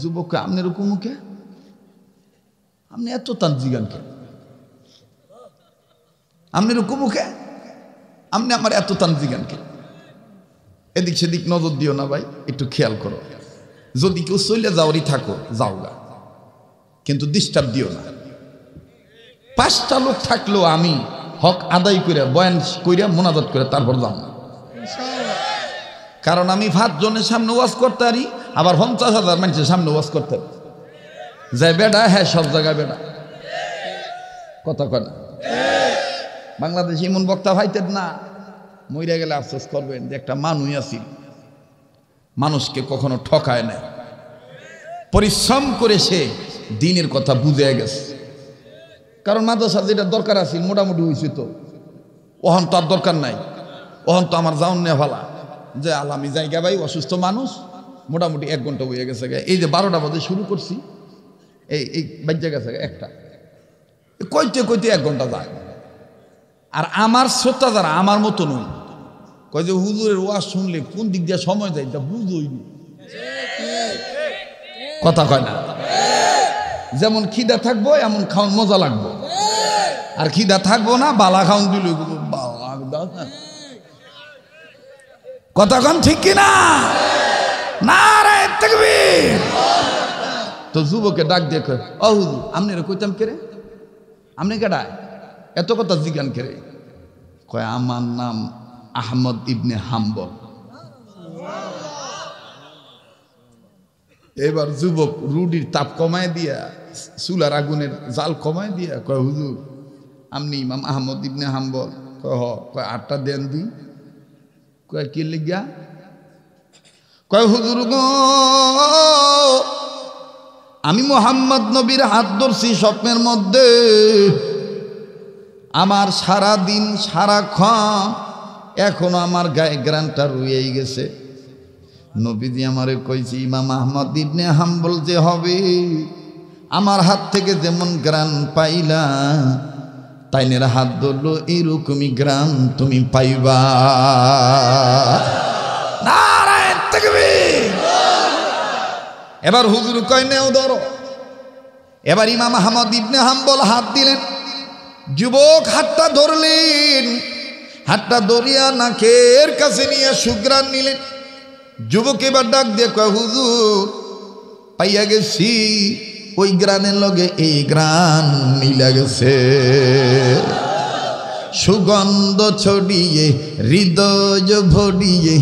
যুবক আপনি এরকম কে আপনি এত তার জিগান কেন আপনি মুখে আপনি আমার এত তান্ত্রিক আনকে এদিক সেদিক নজর দিও না ভাই একটু খেয়াল করো যদি কেউ চলে যাওয়ারই থাকো যাওগা কিন্তু ডিস্টার্ব দিও না পাঁচটা লোক থাকলেও আমি হক আদায় করে বয়ান করিয়া মোনাজাত করে তারপর যাও না কারণ আমি ভাত জনের সামনে ওয়াজ করতে পারি আবার পঞ্চাশ হাজার মানুষের সামনে ওয়াজ করতে পারি যায় বেটা হ্যাঁ সব জায়গায় বেটা কথা কয় বাংলাদেশে এমন বক্তা ভাইতেন না মইরা গেলে আফসোস করবেন যে একটা মানুষ আছি মানুষকে কখনো ঠকায় না পরিশ্রম করে সে দিনের কথা বুঝে গেছে কারণ মাদ্রাসা যেটা দরকার আছে মোটামুটি হয়েছে তো ওহন তো আর দরকার নাই ওহন তো আমার যাওন নেওয়া ভালা যে আলামি জায়গা ভাই অসুস্থ মানুষ মোটামুটি এক ঘন্টা হয়ে গেছে এই যে বারোটা বাজে শুরু করছি এই এই বাজ্যা গেছে একটা কইতে কইতে এক ঘন্টা যায় আর আমার শ্রোতা তারা আমার মতো নই কয়ে যে হুজুরের ওয়াজ শুনলে কোন দিক দিয়ে সময় দেয় তা বুঝইনি কথা কয় না যেমন খিদা থাকবো এমন খাওন মজা লাগবো আর খিদা থাকবো না বালা খাওন দিল কথা কন ঠিক কিনা না রে তকবীর তো যুবকে ডাক দিয়ে কয় ও হুজুর আমনে কইতাম কে রে আপনি কেডায় এত কথা জিজ্ঞান করে কয় আমার নাম আহমদ ইবনে হাম্ব এবার যুবক রুডির তাপ কমায় দিয়া চুলার আগুনের জাল কমায় দিয়া কয় হুজুর আমনি ইমাম আহমদ ইবনে হাম্বল কয় হ কয় আটটা দেন দি কয় কি লিগা কয় হুজুর গো আমি মোহাম্মদ নবীর হাত ধরছি স্বপ্নের মধ্যে আমার সারা দিন সারাক্ষণ এখনো আমার গায়ে গ্রানটা রুয়েই গেছে নবীদি আমারে কইছি ইমাম আহমদ ইবনে হাম্বল যে হবে আমার হাত থেকে যেমন গ্রান পাইলা তাই তাইনের হাত ধরলো এরকমই গ্রাম তুমি পাইবা এবার হুজুর কয় নেও ধরো এবার ইমাম আহমদ ইবনে হাম্বল হাত দিলেন যুবক হাতটা ধরলেন হাতটা ধরিয়া নাকের কাছে নিয়ে সুগ্রাণ নিলেন যুবক এবার ডাক দিয়ে কয় হুজুর পাইয়া গেছি ওই গ্রানের লগে এই গ্রান মিলা গেছে সুগন্ধ ছড়িয়ে হৃদয় ভরিয়ে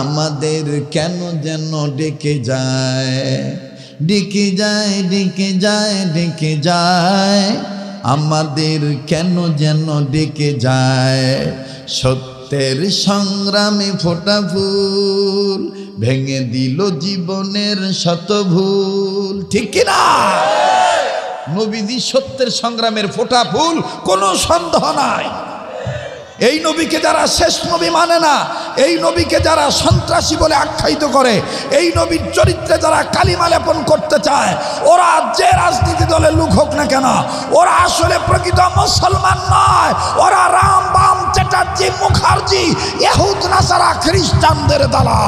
আমাদের কেন যেন ডেকে যায় ডেকে যায় ডেকে যায় ডেকে যায় আমাদের কেন যেন ডেকে যায় সত্যের সংগ্রামে ফোটা ফুল ভেঙে দিল জীবনের শত ভুল ঠিক কিনা নবীজি সত্যের সংগ্রামের ফোটা ফুল কোনো সন্দেহ নাই এই নবীকে যারা শেষ নবী মানে না এই নবীকে যারা সন্ত্রাসী বলে আখ্যায়িত করে এই নবীর চরিত্রে যারা কালিমা লেপন করতে চায় ওরা যে রাজনীতি দলে লোক হোক না কেন ওরা আসলে প্রকৃত মুসলমান নয় ওরা রাম বাম চ্যাটার্জি মুখার্জি এহুদ না সারা খ্রিস্টানদের দালা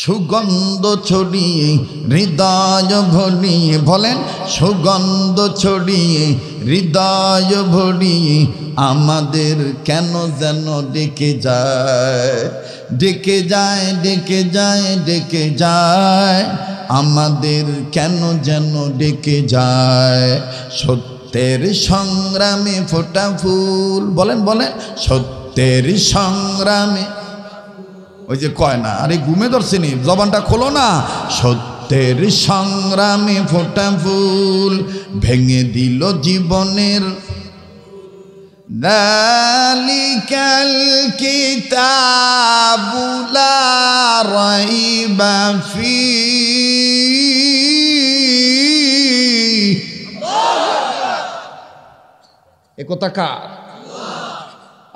সুগন্ধ ছড়িয়ে হৃদয় ভরিয়ে বলেন সুগন্ধ ছড়িয়ে হৃদয় ভরিয়ে আমাদের কেন যেন ডেকে যায় ডেকে যায় ডেকে যায় ডেকে যায় আমাদের কেন যেন ডেকে যায় সত্যের সংগ্রামে ফোটা ফুল বলেন বলেন সত্যের সংগ্রামে ওই যে কয় না আরে ঘুমে ধরছিনি জবানটা খোলো না সত্যের সংগ্রামে ফোটা ফুল ভেঙে দিল জীবনের দালিকাল কিতাবুলা ফি কথা কার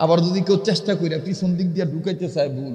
আবার যদি কেউ চেষ্টা করিয়া পিছন দিক দিয়ে ঢুকাইতে চায় ভুল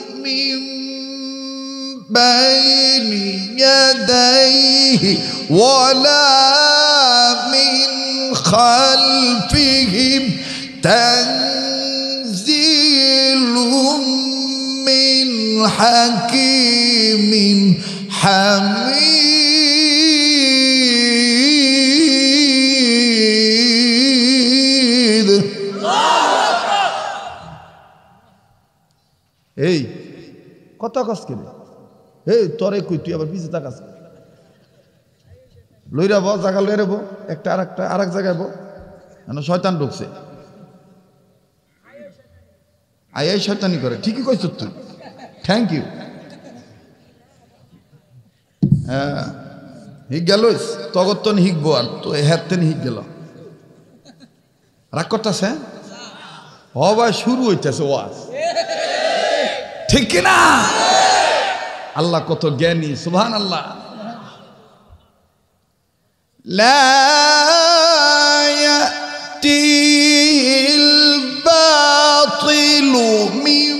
بين يديه ولا من خلفهم تنزيل من حكيم حميد الله اكبر إيه. قطع কথা কষ্ট হে তরে কই তুই আবার পিছিয়ে তাকাস লইরা বো জায়গা লইরা বো একটা আর একটা আর এক জায়গায় বো কেন শয়তান ঢুকছে আই এই শয়তানি করে ঠিকই কইছ তুই থ্যাংক ইউ হ্যাঁ হিক গেল তগত্তন হিকবো আর তো হ্যাতেন হিক গেল রাগ করতেছে হবা শুরু হইতেছে ওয়াজ ঠিক কিনা الله كتو جاني سبحان الله لا يأتي الباطل من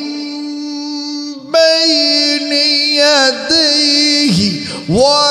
بين يديه ولا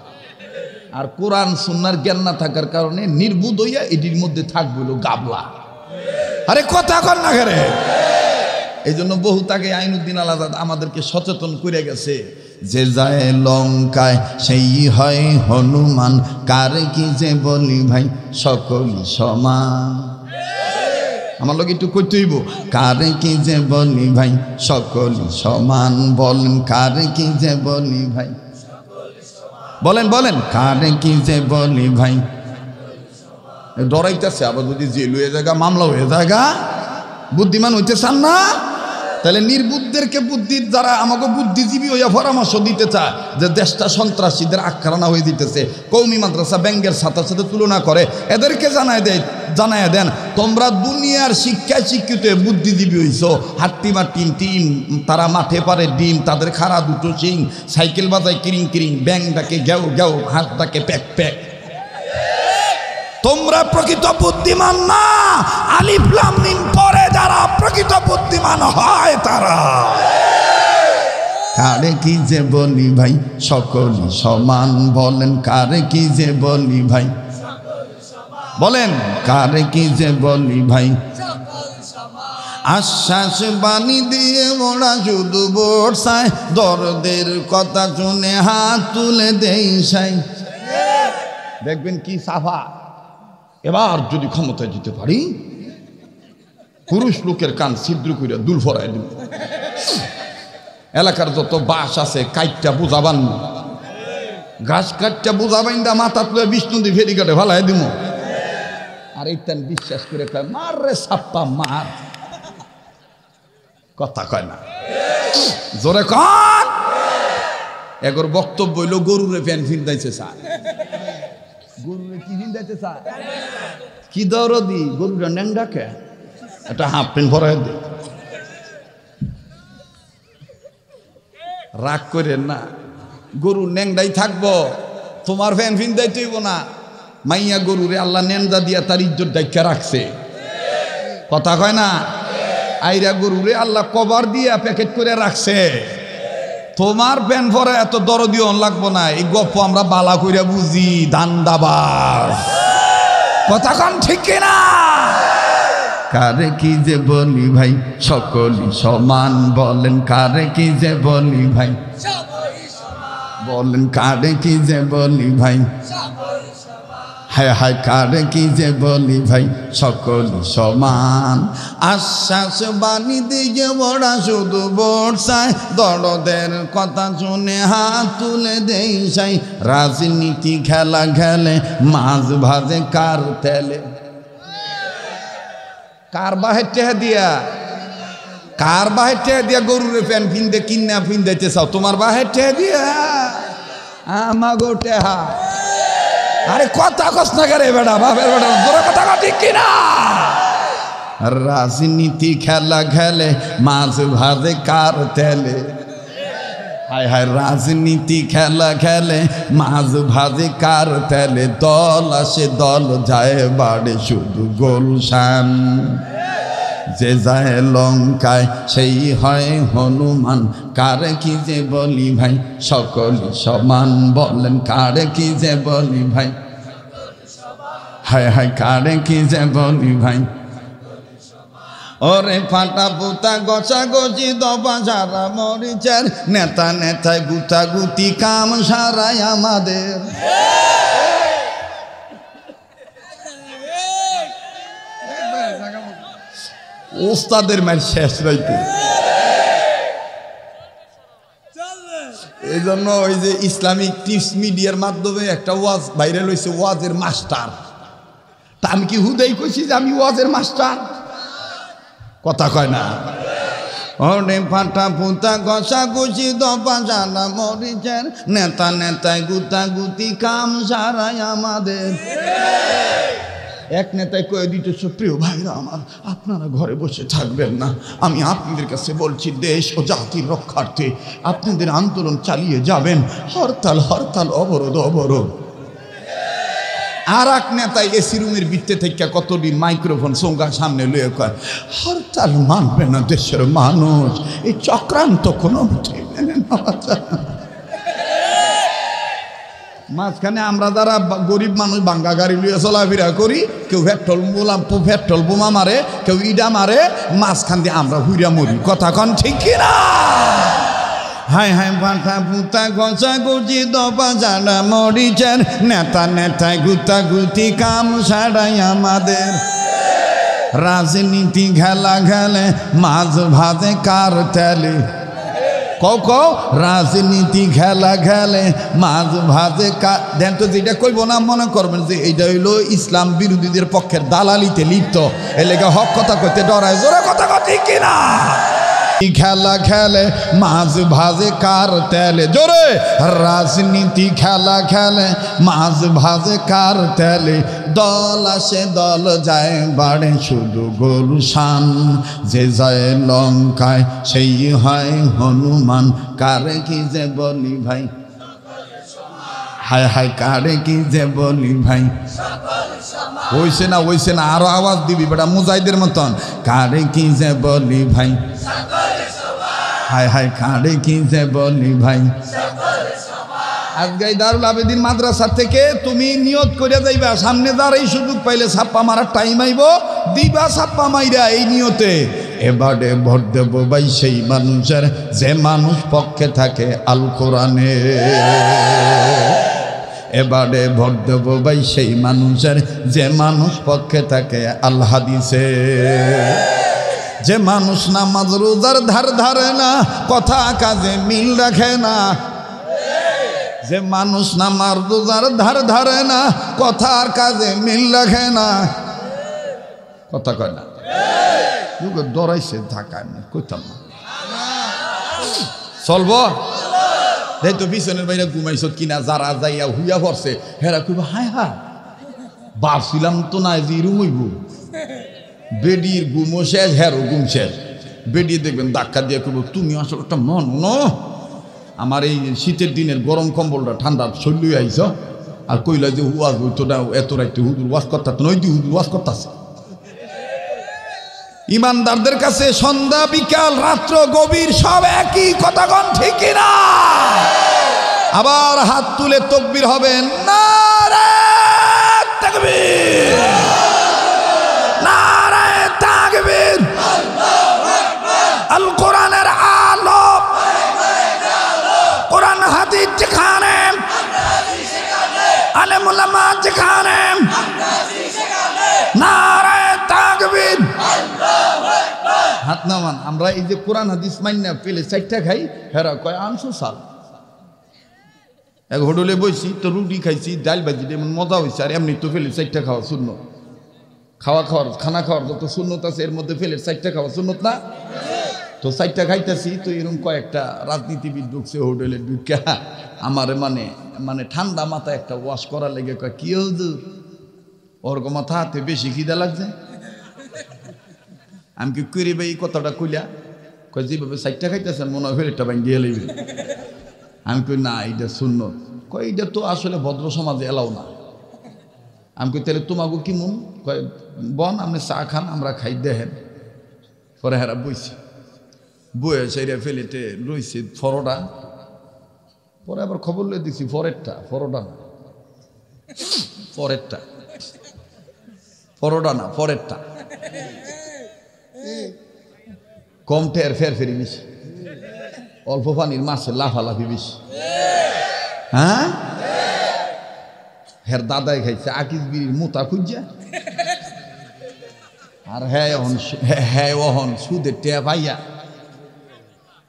আর কোরআন সুন্নার জ্ঞান না থাকার কারণে নির্বুদ হইয়া এটির মধ্যে থাকবো গাবলা আরে কথা কর না ঘরে এই জন্য বহু তাকে আইনুদ্দিন আলাদা আমাদেরকে সচেতন করে গেছে যে যায় লঙ্কায় সেই হয় হনুমান কার কি যে বলি ভাই সকল সমান আমার লোক একটু কইতেইব কারে কি যে বলি ভাই সকল সমান বলেন কারে কি যে বলি ভাই বলেন বলেন কানে কি যে বলি ভাই ডরাইতেছে আবার যদি জেল হয়ে জায়গা মামলা হয়ে জায়গা বুদ্ধিমান হইতে চান না তাহলে নির্বুদ্ধদেরকে বুদ্ধি যারা আমাকে বুদ্ধিজীবী হইয়া পরামর্শ দিতে চায় যে দেশটা সন্ত্রাসীদের আক্রানা হয়ে দিতেছে কৌমি মাদ্রাসা ব্যাংকের সাথে সাথে তুলনা করে এদেরকে জানায় দেয় জানায় দেন তোমরা দুনিয়ার শিক্ষায় শিক্ষিত বুদ্ধিজীবী হইছ হাট্টি মাটিন টিম তারা মাঠে পারে ডিম তাদের খাড়া দুটো সিং সাইকেল বাজায় কিরিং কিরিং ব্যাংটাকে ডাকে গেউ গেউ ডাকে প্যাক প্যাক তোমরা প্রকৃত বুদ্ধিমান না আলিফলাম পরে যারা প্রকৃত বুদ্ধিমান হয় তারা কারে কি যে বলি ভাই সকল সমান বলেন কারে কি যে বলি ভাই বলেন কারে কি যে বলি ভাই আশ্বাস বাণী দিয়ে মোড়া শুধু বর্ষায় দরদের কথা শুনে হাত তুলে দেই সাই দেখবেন কি সাফা এবার যদি ক্ষমতা দিতে পারি পুরুষ লোকের কান ছিদ্র করে দুল ফরাই দিল এলাকার যত বাস আছে কাইটটা বোঝাবান ঘাস কাটটা বোঝাবেন দা মাথা তুলে বিষ্ণু দি ফেরি কাটে ভালাই দিব আর ইত্যান বিশ্বাস করে কয় মার রে সাপ্পা মার কথা কয় না জোরে কন এগর বক্তব্য হইল গরুরে প্যান ফিন্দাইছে স্যার গরুরে কি ফিন্দাইছে স্যার কি দরদি গরুরা ন্যাংডাকে একটা হাফ প্যান্ট ভরা দে রাগ করে না গরু ন্যাংদাই থাকবো তোমার ফ্যান ফিন দায়িত্ব না মাইয়া গরুরে আল্লাহ ন্যাংদা দিয়া তার ইজ্জত দায়িত্ব রাখছে কথা কয় না আইরা গরুরে আল্লাহ কভার দিয়া প্যাকেট করে রাখছে তোমার প্যান পরে এত দিও লাগবো না এই গপ্প আমরা বালা কইরা বুঝি দান্দাবাস কথা কন ঠিক না কারে কি যে বলি ভাই সকলি সমান বলেন কারে কি যে বলি ভাই বলেন কারে কি যে বলি ভাই হায় হায় কারে কি যে বলি ভাই সকল সমান আশ্বাস বাণী দিকে বড়া শুধু বর্ষায় দরদের কথা শুনে হাত তুলে দেই সাই রাজনীতি খেলা খেলে মাছ ভাজে কার তেলে কার বাহের টেহা দিয়া কার বাহের টেহা দিয়া গরুর প্যান ফিন্দে কিনা ফিন্দাইতে চাও তোমার বাহের টেহা দিয়া আমাগো টেহা আরে কথা কস না করে বেটা বাপের বেটা তোর কথা কথা ঠিক কিনা রাজনীতি খেলা খেলে মাছ ভাজে কার তেলে হায় হায় রাজনীতি খেলা খেলে মাঝ ভাজে কার তেলে দল আসে দল যায় বাড়ে শুধু গোলশান যে যায় লঙ্কায় সেই হয় হনুমান কার কি যে বলি ভাই সকল সমান বলেন কার কি যে বলি ভাই হায় হায় কারে কি যে বলি ভাই ওরে ফাটা পুতা গছা গোছি দবা সারা মরিচার নেতা নেতায় গুতা গুতি কাম সারাই আমাদের ওস্তাদের ম্যাচ শেষ রাইতে এই জন্য ওই যে ইসলামিক টিপস মিডিয়ার মাধ্যমে একটা ওয়াজ ভাইরাল হয়েছে ওয়াজের মাস্টার তা আমি কি হুদাই কইছি যে আমি ওয়াজের মাস্টার কথা কয় না ওরে ফাটা ফুতা কষা কুচি দফা সারা মরিচের নেতা নেতায় গুতা গুতি কাম সারাই আমাদের এক নেতায় কয়ে দিতেছ প্রিয় ভাইরা আমার আপনারা ঘরে বসে থাকবেন না আমি আপনাদের কাছে বলছি দেশ ও জাতির রক্ষার্থে আপনাদের আন্দোলন চালিয়ে যাবেন হরতাল হরতাল অবরোধ অবরোধ আর এক নেতা এসি রুমের ভিত্তে থেকে কতটি মাইক্রোফোন সঙ্গা সামনে লুয়ে কয় হরতাল মানবে না দেশের মানুষ এই চক্রান্ত কোনো মাঝখানে আমরা যারা গরিব মানুষ বাঙ্গা গাড়ি লুয়ে চলাফেরা করি কেউ পেট্রোল বোলাম ভেটল বোমা মারে কেউ ইডা মারে মাঝখান দিয়ে আমরা হুইরা মরি কথা কন ঠিক কিনা হায় হায় পাঠা পুতা গজা গুজি দবা যারা মরিচের নেতা নেতায় গুতা গুতি কাম সারাই আমাদের রাজনীতি খেলা খেলে মাছ ভাতে কার তেলে কক রাজনীতি খেলা খেলে মাছ কা দেন তো যেটা কইব না মনে করবেন যে এইটা হইল ইসলাম বিরোধীদের পক্ষের দালালিতে লিপ্ত এলাকা হক কথা কইতে ডরায় জোরে কথা কথা ঠিক কিনা খেলা খেলে মাঝ ভাজে কার তেলে জোরে রাজনীতি খেলা খেলে মাঝ ভাজে কার তেলে দল আসে দল যায় বাড়ে শুধু গোলুসান যে যায় লঙ্কায় সেই হয় হনুমান কারে কি যে বলি ভাই হায় হায় কারে কি যে বলি ভাই ওইসে না ওইসে না আরো আওয়াজ দিবি বেটা মুজাইদের মতন কারে কি যে বলি ভাই হায় হায় কাঁড়ে কি যে বলি ভাই আজকে দারুল আবেদিন মাদ্রাসা থেকে তুমি নিয়ত করে যাইবা সামনে দাঁড় এই সুযোগ পাইলে ছাপ্পা মারার টাইম আইব দিবা ছাপ্পা মাইরা এই নিয়তে এবারে ভোট দেব ভাই সেই মানুষের যে মানুষ পক্ষে থাকে আল কোরআনে এবারে ভোট দেব ভাই সেই মানুষের যে মানুষ পক্ষে থাকে আল হাদিসে যে মানুষ নামাজ রোজার ধার ধারে না কথা কাজে মিল রাখে না যে মানুষ নামার রোজার ধার ধারে না কথার কাজে মিল রাখে না কথা কয় না দরাইছে ঢাকায় না কইতাম না চলব দেখ তো পিছনের বাইরে ঘুমাইছ কিনা যারা যাইয়া হুইয়া ভরছে হেরা কইব হায় হা বাড়ছিলাম তো না যে রুমইব বেডির গুমো শেষ হ্যারো গুম শেষ বেডি দেখবেন ধাক্কা দিয়ে করবো তুমি আসলে একটা মন আমার এই শীতের দিনের গরম কম্বলটা ঠান্ডা শৈল আইস আর কইলা যে ওয়াজ হইতো না এত রাইতে হুদুর ওয়াজ করতাস দি হুদুর ওয়াজ করতাছে ইমানদারদের কাছে সন্ধ্যা বিকাল রাত্র গভীর সব একই কথাগণ ঠিক না আবার হাত তুলে তকবির হবেন না তকবির আল কোরআনের আলো কোরআন হাদিস যেখানে আলেমুলামা যেখানে নারায় তাকবীর হাত নামান আমরা এই যে কোরআন হাদিস মাইনা পেলে চারটা খাই হেরা কয় আনসো সাল এক হোটেলে বইছি তো রুটি খাইছি ডাল ভাজি মজা হয়েছে আর এমনি তো ফেলে চারটা খাওয়া শূন্য খাওয়া খাওয়ার খানা খাওয়ার যত শূন্যতা আছে এর মধ্যে ফেলে চারটা খাওয়া শূন্যত না তো চাইটা খাইতেছি তো এরকম কয়েকটা রাজনীতিবিদ ঢুকছে হোটেলে ঢুকে আমার মানে মানে ঠান্ডা মাথা একটা ওয়াশ করা লেগে কয় কি হুজুর ওরক মাথা হাতে বেশি খিদা লাগছে আমি কি করি ভাই কথাটা কইলা কয় যেভাবে চারটা খাইতেছেন মনে হয় একটা বাইন দিয়ে লইবে আমি কই না এটা শূন্য কয় এটা তো আসলে ভদ্র সমাজে এলাও না আমি কই তাহলে তোমাকে কি মন কয় বন আপনি চা খান আমরা খাই দেহেন পরে হেরা বইছি বয়ে সেরে ফেলেতে রইছে ফরোটা পরে আবার খবর লিয়ে দিছি ফরেরটা ফরোটা না ফরেরটা ফরোটা না ফরেরটা কম টের ফের ফেরি বেশি অল্প পানির মাছে লাফালাফি বেশি হ্যাঁ হের দাদাই খাইছে আকিস বিড়ির মোতা খুঁজছে আর হ্যাঁ অহন হ্যাঁ অহন সুদের টেয়া পাইয়া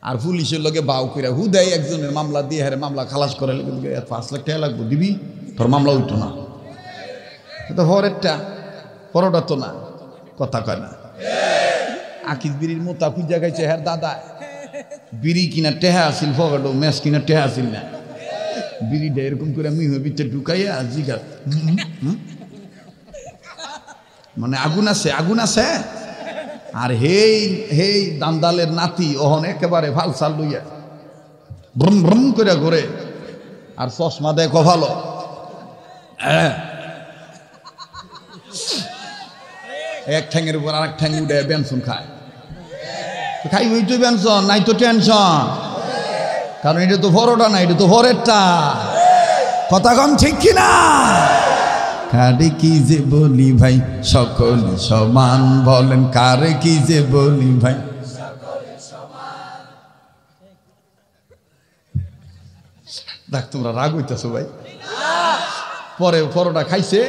আর পুলিশের লগে বাউ করে হু দেয় একজনের মামলা দিয়ে হ্যাঁ মামলা খালাস করে পাঁচ লাখ টাকা লাগবো দিবি তোর মামলা উঠতো না তো হরেরটা পরোটা তো না কথা কয় না আকিস বিড়ির মোতা খুঁজা জায়গায় হ্যাঁ দাদা বিড়ি কিনা টেহা আসিল ফগাটো ম্যাচ কিনা টেহা আসিল না বিড়িটা এরকম করে মিহ বিচ্ছে ঢুকাইয়া জিগা মানে আগুন আছে আগুন আছে আর হেই হেই দান্দালের নাতি অহন একেবারে সাল লইয়া ভ্রম ভ্রম করে ঘুরে আর চশমা দেখো ভালো হ্যাঁ। এক ঠ্যাঙের উপর আরেক এক ঠ্যাং উঠে বেনসন খায় খাই ওই তো বেনসন নাই তো টেনশন কারণ এটা তো ভরোটা না এটা তো ভরেরটা কথা কম ঠিক কিনা কারে কি যে বলি ভাই সকল সমান বলেন কারে কি যে বলি ভাই দেখ তোমরা রাগ হইতেছো ভাই পরে পরোটা খাইছে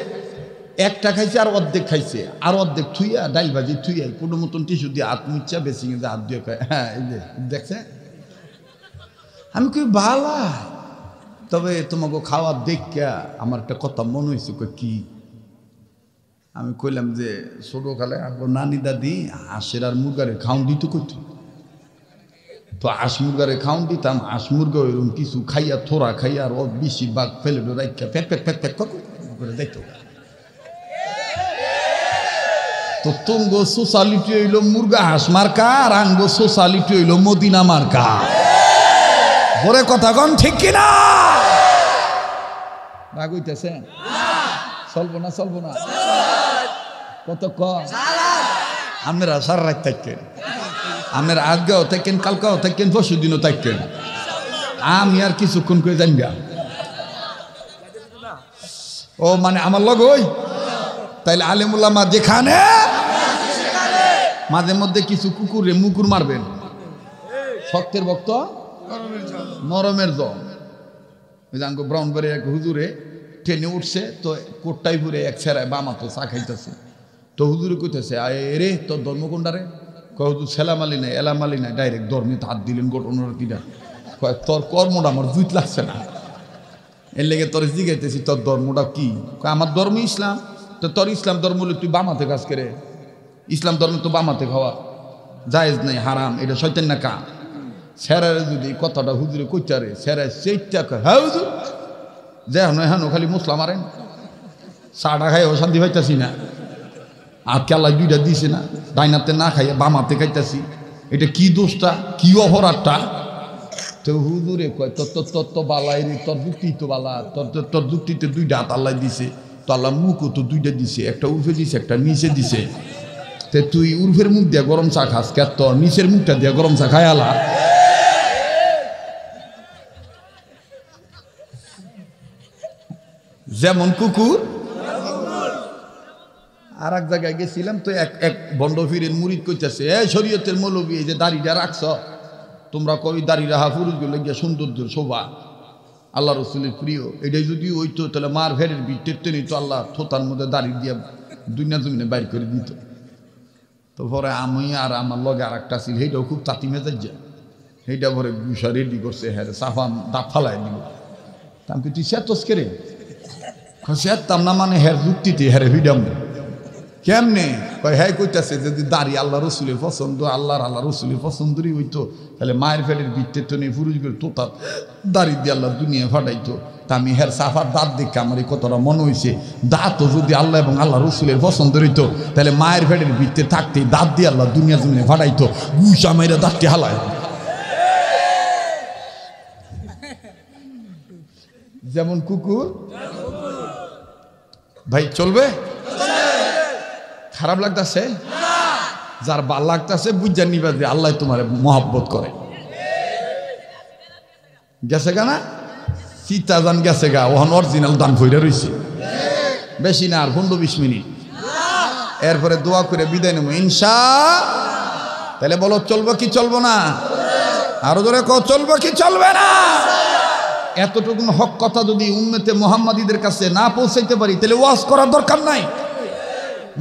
একটা খাইছে আর অর্ধেক খাইছে আর অর্ধেক থুইয়া ডাইল ভাজি থুইয়া কোনো মতন টিসু দিয়ে হাত মুচ্ছা বেশি কিন্তু হাত দিয়ে খায় হ্যাঁ এই যে দেখছে আমি কি ভালা তবে তোমাকে খাওয়া দেখা আমার একটা কথা মনে হয়েছে কি আমি কইলাম যে ছোটো খালে আমার নানি দাদি হাঁসের আর মুরগারে খাউন দিত কত তো হাঁস মুরগারে খাউন দিতাম হাঁস মুরগা ওইরকম কিছু খাইয়া থোড়া খাইয়া আর বেশি বাঘ ফেলে রাখা প্যাক প্যাক প্যাক করে দেখতো তো তুঙ্গ সোশালিটি হইল মুরগা হাঁস মার্কা আর আঙ্গ সোশালিটি হইল মদিনা মার্কা বলে কথা কন ঠিক কিনা রাগ হইতেছেন চলবো না চলবো না কত কম আমরা সার রাত থাকেন আমের আজগাও থাকেন কালকাও থাকেন পরশু দিনও থাকেন আমি আর কিছুক্ষণ করে জানি ও মানে আমার লগ ওই তাইলে আলিমুল্লামা যেখানে মাঝে মধ্যে কিছু কুকুরে মুকুর মারবেন সত্যের ভক্ত মরমের দম ওই যে আমাকে এক হুজুরে ট্রেনে উঠছে তো কোটটাই ঘুরে এক ছেড়ায় বামা তো চা খাইতেছে তো হুজুরে কইতেছে এরে তোর ধর্ম কয় হুজুর সেলাম আলি নাই এলা আলি নাই ডাইরেক্ট ধর্মে হাত দিলেন ঘটনার কিনা কয় তোর কর্মটা আমার জুইত লাগছে না এর লেগে তোর জিগাইতেছি তোর ধর্মটা কি কয় আমার ধর্ম ইসলাম তো তোর ইসলাম ধর্ম হলে তুই বামাতে কাজ করে ইসলাম ধর্মে তো বামাতে খাওয়া জায়েজ নাই হারাম এটা সৈতেন না কাজ স্যারের যদি কথাটা হুজুরে কইতারে স্যারা সেইটা হ্যাঁ হুজুর যে হ্যাঁ হেন খালি মশলা মারেন চাটা খাই অশান্তি পাইতাছি না আর কেলায় দুইটা দিছে না ডাইনাতে না খাইয়া বামাতে খাইতাছি এটা কি দোষটা কি অপরাধটা তো হুজুরে কয় তোর তোর তোর তো বালাই রে তোর যুক্তি তো বালা তোর তোর তোর যুক্তিতে দুইটা হাত আল্লাহ দিছে তো আল্লাহ মুখও তো দুইটা দিছে একটা উর্ফে দিছে একটা নিচে দিছে তে তুই উর্ফের মুখ দিয়ে গরম চা খাস কে তোর নিচের মুখটা দিয়ে গরম চা খায় আলা যেমন কুকুর আর এক জায়গায় গেছিলাম তো এক এক বন্ড ফিরেন মুড়ি কইতেছে এ শরীয়তের মৌলবী এই যে দাড়িটা রাখছ তোমরা কবি দাড়ি রাহা পুরুষগুলো গিয়া সৌন্দর্য শোভা আল্লাহ রসুলের প্রিয় এটাই যদি ওই তো তাহলে মার ভেরের বিটের টেনে তো আল্লাহ থোতার মধ্যে দাড়ি দিয়ে দুনিয়া জমিনে বাইর করে দিত তো পরে আমি আর আমার লগে আর একটা ছিল সেইটাও খুব তাঁতি মেজাজ যে সেইটা পরে গুসা রেডি করছে হ্যাঁ সাফা দাফালায় দিব আমি তুই সে তোস রে সেরতাম না মানে হের যুক্তিতে হেরে ভিডাম কেমনে কয় হ্যাঁ কইতাছে যদি দাড়ি আল্লাহ রসুলের পছন্দ আল্লাহর আল্লাহ রসুলের পছন্দই হইতো তাহলে মায়ের ফেলের বিট্টে তো নেই পুরুষ করে তোতার দাড়ি দিয়ে আল্লাহ দুনিয়া ফাটাইতো তা আমি হের সাফার দাঁত দেখে আমার এই কথাটা মনে হয়েছে দাঁতও যদি আল্লাহ এবং আল্লাহ রসুলের পছন্দ হইতো তাহলে মায়ের ফেলের বিট্টে থাকতেই দাঁত দিয়ে আল্লাহ দুনিয়া জমিনে ফাটাইতো গুসা মাইরা দাঁতটি হালায় যেমন কুকুর ভাই চলবে খারাপ লাগতেছে যার বাল লাগতেছে বুঝা নিবা যে আল্লাহ তোমার মহাব্বত করে গেছে গা না চিতা যান গেছে গা ওহন অরিজিনাল দান ভইরা রয়েছে বেশি না আর পনেরো বিশ মিনিট এরপরে দোয়া করে বিদায় নেব ইনশা তাহলে বলো চলবো কি চলবো না আরো ধরে ক চলবো কি চলবে না এতটুকুন হক কথা যদি উন্নতে মোহাম্মদীদের কাছে না পৌঁছাইতে পারি তাহলে ওয়াজ করার দরকার নাই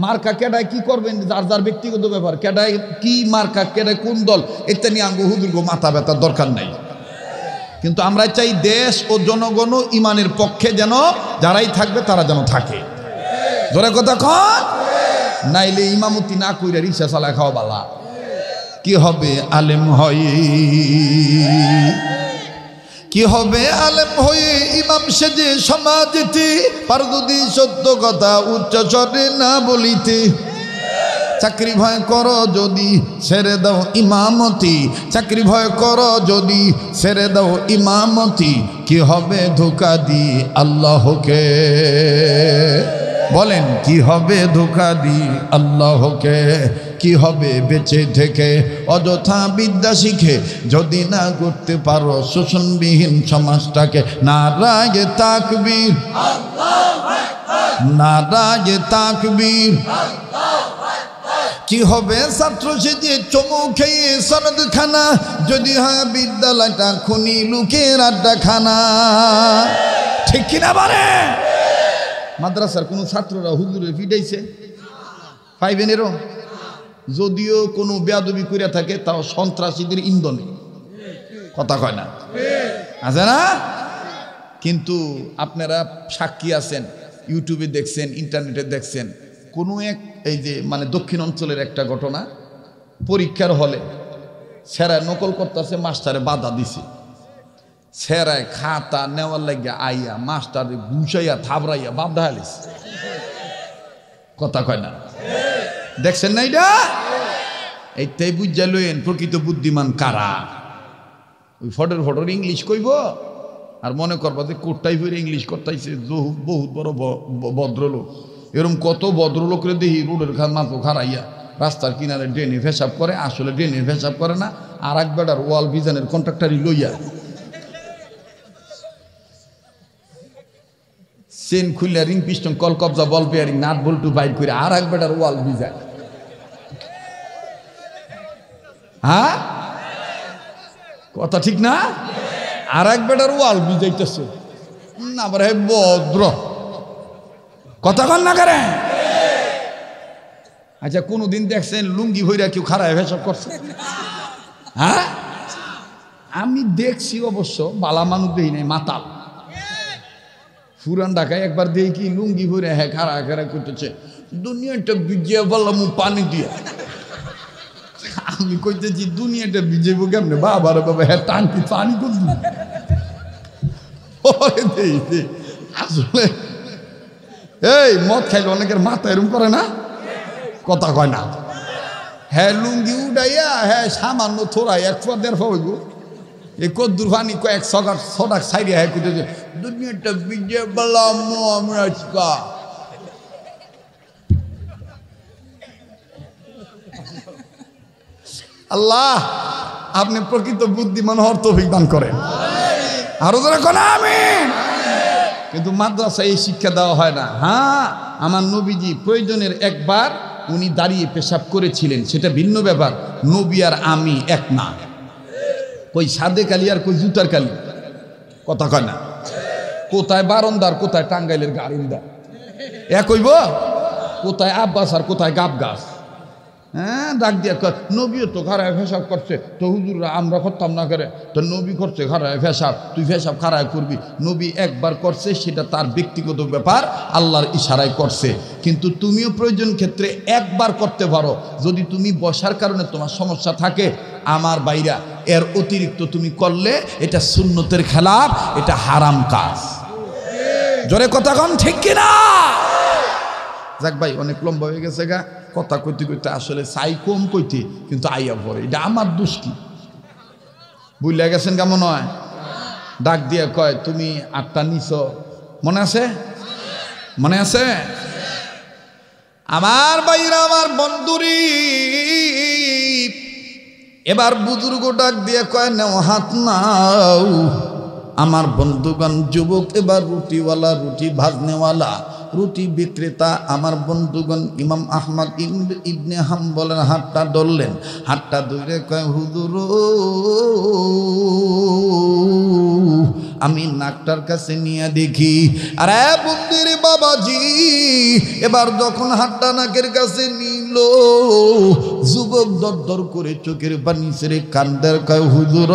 মার্কা কেডায় কি করবেন যার যার ব্যক্তিগত ব্যাপার কেডায় কি মার্কা কেডায় কোন দল এটা নিয়ে আঙ্গু হুদুর্গ মাথা ব্যথার দরকার নাই কিন্তু আমরা চাই দেশ ও জনগণও ইমানের পক্ষে যেন যারাই থাকবে তারা যেন থাকে ধরে কথা কন নাইলে ইমামতি না কইরা রিক্সা চালায় খাওয়া বালা কি হবে আলেম হয় কি হবে আলেম হয়ে ইমাম সেজে সমাজেতে পার যদি সত্য কথা উচ্চস্বরে না বলিতে চাকরি ভয় কর যদি ছেড়ে দাও ইমামতি চাকরি ভয় কর যদি ছেড়ে দাও ইমামতি কি হবে ধোকা দি আল্লাহকে বলেন কি হবে ধোকা দি আল্লাহকে কি হবে বেঁচে থেকে অযথা বিদ্যা শিখে যদি না করতে পারো শোষণবিহীন সমাজটাকে না রাগে তাকবীর রাগে তাকবীর কি হবে ছাত্র সেজে চমু খেয়ে সনদ খানা যদি হ্যাঁ বিদ্যালয়টা খুনি লুকের আড্ডা খানা ঠিক কিনা বলে মাদ্রাসার কোনো ছাত্ররা হুজুরে ফিডাইছে ফাইভেনেরও যদিও কোনো বেয়াদবি করে থাকে তাও সন্ত্রাসীদের ইন্ধনে কথা কয় না আছে না কিন্তু আপনারা সাক্ষী আছেন ইউটিউবে দেখছেন ইন্টারনেটে দেখছেন কোনো এক এই যে মানে দক্ষিণ অঞ্চলের একটা ঘটনা পরীক্ষার হলে স্যারা নকল আছে মাস্টারে বাধা দিছে সেরাই খাতা নেওয়ার লাগে আইয়া মাস্টার গুছাইয়া থাবড়াইয়া বাপ ঢালিস কথা কয় না দেখছেন না এটা এইটাই বুঝা লইন প্রকৃত বুদ্ধিমান কারা ওই ফটোর ফটোর ইংলিশ কইব আর মনে করবা যে কোটটাই ফিরে ইংলিশ বহু বহুত বড় ভদ্রলোক এরম কত রে দেখি রোডের খান মাথো খারাইয়া রাস্তার কিনারে ড্রেনে ফেসাব করে আসলে ড্রেনে ফেসাব করে না আর এক বেটার ওয়াল ভিজানের কন্ট্রাক্টারই লইয়া চেন খুললে রিং পিস্টন কল কবজা বল পেয়ারিং নাট বল্টু বাইট করে আর এক বেটার ওয়াল ভিজায় হ্যাঁ কথা ঠিক না আর এক বেটার ওয়াল ভিজাইতেছে না বরে ভদ্র কথা কন না করে আচ্ছা কোনোদিন দেখছেন লুঙ্গি ভৈরা কেউ খারাপ হেসব করছে হ্যাঁ আমি দেখছি অবশ্য বালা মানুষ দেই নাই মাতাল ফুরান ঢাকায় একবার দেখি লুঙ্গি ভরে হ্যাঁ খারা খারা করতেছে দুনিয়াটা ভিজিয়ে বললাম পানি দিয়া আমি কইতেছি দুনিয়াটা ভিজে কেমনে বাবার বাবা হ্যাঁ টানকি পানি করলি আসলে এই মদ খাইলে অনেকের মাথা এরম করে না কথা কয় না হ্যাঁ লুঙ্গি উডাইয়া হ্যাঁ সামান্য থোড়া এক ফোয়া দেড় ফোয়া এ কদ্দুর কয়েক সকার সাইডে হ্যাঁ কুটেছে দুনিয়াটা বিজে বলাম আমরা আল্লাহ আপনি প্রকৃত বুদ্ধিমান অর্থ তৌফিক করেন আরো ধরে আমি কিন্তু মাদ্রাসায় এই শিক্ষা দেওয়া হয় না হ্যাঁ আমার নবীজি প্রয়োজনের একবার উনি দাঁড়িয়ে পেশাব করেছিলেন সেটা ভিন্ন ব্যাপার নবী আর আমি এক না কই সাদে কালি আর কই জুতার কালি কথা কয় না কোথায় বারন্দার কোথায় টাঙ্গাইলের গারিন্দা এ কইব কোথায় আব্বাস আর কোথায় গাব গাছ হ্যাঁ ডাক দিয়া নবীও তো খারায় ফেসাব করছে তো হুজুররা আমরা করতাম না করে তো নবী করছে খারায় ফেসাব তুই ফেসাব খারায় করবি নবী একবার করছে সেটা তার ব্যক্তিগত ব্যাপার আল্লাহর ইশারায় করছে কিন্তু তুমিও প্রয়োজন ক্ষেত্রে একবার করতে পারো যদি তুমি বসার কারণে তোমার সমস্যা থাকে আমার বাইরা এর অতিরিক্ত তুমি করলে এটা সুন্নতের খেলাফ এটা হারাম কাজ জোরে কথা কন ঠিক কিনা যাক ভাই অনেক লম্বা হয়ে গেছে গা কথা কইতে কইতে আসলে চাই কম কইতে কিন্তু আইয়া ভরে এটা আমার দোষ কি বুঝলে গেছেন কেমন হয় ডাক দিয়ে কয় তুমি আটটা নিছ মনে আছে মনে আছে আমার বাইরা আমার বন্ধুরী এবার বুজুর্গ ডাক দিয়ে কয় নাও হাত নাও আমার বন্ধুগণ যুবক এবার রুটিওয়ালা রুটি ভাজনেওয়ালা রুটি বিক্রেতা আমার বন্ধুগণ ইমাম আহমদ ইবনে হাম বলেন হাতটা ধরলেন হাতটা ধরে কয় হুদুর আমি নাকটার কাছে নিয়ে দেখি আরে বন্দির বাবাজি এবার যখন হাতটা নাকের কাছে নিল যুবক দরদর করে চোখের পানি সেরে কান্দার কয় হুজুর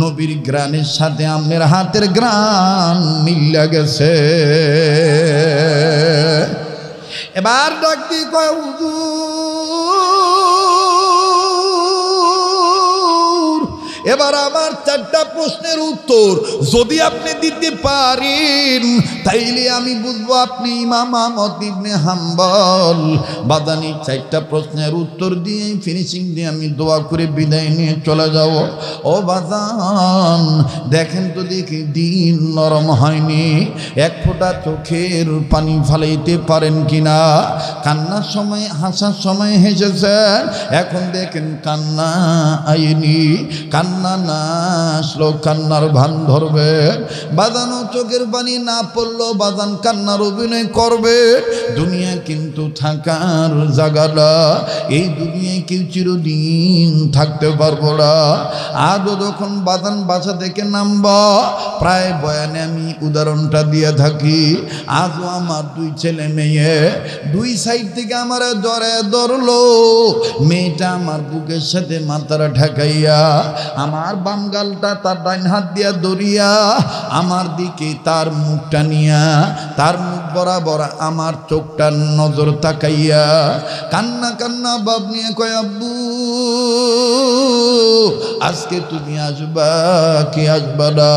নবীর গ্রানের সাথে আমের হাতের গ্রান মিল্লা গেছে এবার ডাকতে কয় হুজুর এবার আমার চারটা প্রশ্নের উত্তর যদি আপনি দিতে পারেন তাইলে আমি বুঝবো আপনি মামা মতিবনে হাম্বল বাদানি চারটা প্রশ্নের উত্তর দিয়ে ফিনিশিং দিয়ে আমি দোয়া করে বিদায় নিয়ে চলে যাব ও বাদান দেখেন তো দেখি দিন নরম হয়নি এক ফোঁটা চোখের পানি ফালাইতে পারেন কিনা কান্নার সময় হাসার সময় হেসেছেন এখন দেখেন কান্না আইনি কান্না আসলো কান্নার ভান ধরবে বাদানো চোখের পানি না পড়লো বাদান কান্নার অভিনয় করবে দুনিয়া কিন্তু থাকার জাগাটা এই দুনিয়ায় কেউ চিরদিন থাকতে পারবো না আজও যখন বাদান বাসা থেকে নামবা প্রায় বয়ানে আমি উদাহরণটা দিয়ে থাকি আজও আমার দুই ছেলে মেয়ে দুই সাইড থেকে আমার জ্বরে ধরলো মেয়েটা আমার বুকের সাথে মাথাটা ঠেকাইয়া আমার বাঙ্গালটা তার ডাইন হাত দিয়া দরিয়া আমার দিকে তার মুখটা নিয়া তার মুখ বরাবর আমার চোখটার নজর তাকাইয়া কান্না কান্না বাপ নিয়ে কয় আব্বু আজকে তুমি আসবা কি আসবা না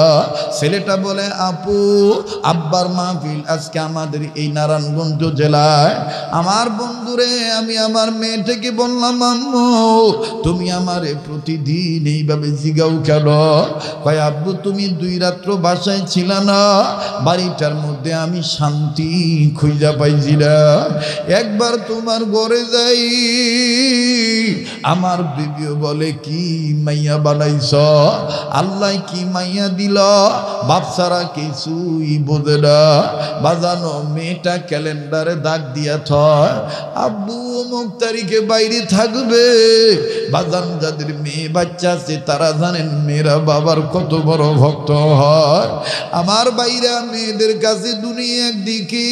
ছেলেটা বলে আপু আব্বার মাহফিল আজকে আমাদের এই নারায়ণগঞ্জ জেলায় আমার বন্ধুরে আমি আমার মেয়েটাকে বললাম আম্মু তুমি আমারে প্রতিদিন এইভাবে জিগাও কেন কয় আব্বু তুমি দুই রাত্র বাসায় ছিল না বাড়িটার মধ্যে আমি শান্তি খুঁজা পাইছি না একবার তোমার গড়ে যাই আমার বিবিও বলে কি মাইয়া বানাইছ আল্লাহ কি মাইয়া দিল বাপ সারা কিছুই বোঝে না বাজানো মেয়েটা ক্যালেন্ডারে দাগ দিয়া থয় আব্বু অমুক তারিখে বাইরে থাকবে বাজান যাদের মেয়ে বাচ্চা আছে তার তারা জানেন মেয়েরা বাবার কত বড় ভক্ত হয় আমার বাইরা মেয়েদের কাছে দুনিয়া একদিকে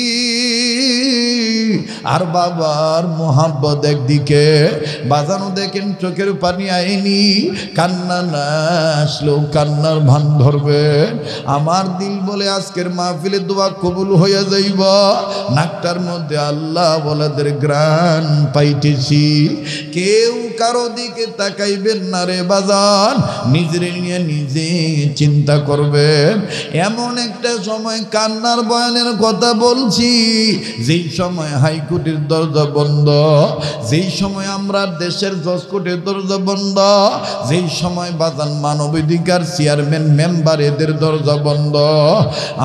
আর বাবার মোহাম্মদ একদিকে বাজানো দেখেন চোখের পানি আইনি কান্না না আসলেও কান্নার ভান ধরবে আমার দিল বলে আজকের মাহফিলে দোয়া কবুল হইয়া যাইব নাকটার মধ্যে আল্লাহ বলাদের গ্রান পাইতেছি কেউ কারো দিকে তাকাইবেন না রে বাজান নিজের নিয়ে নিজে চিন্তা করবে এমন একটা সময় কান্নার বয়ানের কথা বলছি যেই সময় হাইকোর্টের দরজা বন্ধ যেই সময় আমরা দেশের জজকোর্টের দরজা বন্ধ যেই সময় বাজান মানবাধিকার চেয়ারম্যান মেম্বার এদের দরজা বন্ধ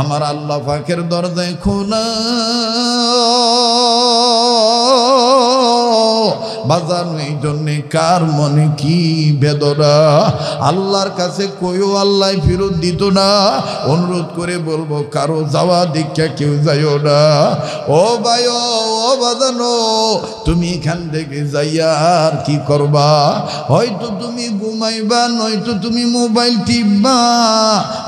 আমার আল্লাহ ফাঁকের দরজায় খুনা এই কার মনে কি বেদনা আল্লাহর কাছে কইও আল্লাহ ফেরত দিত না অনুরোধ করে বলবো কারো যাওয়া দীক্ষা কেউ যাইও না ও ভাই ও বাজানো তুমি এখান থেকে যাইয়া আর কি করবা হয়তো তুমি ঘুমাইবা নয়তো তুমি মোবাইল টিপবা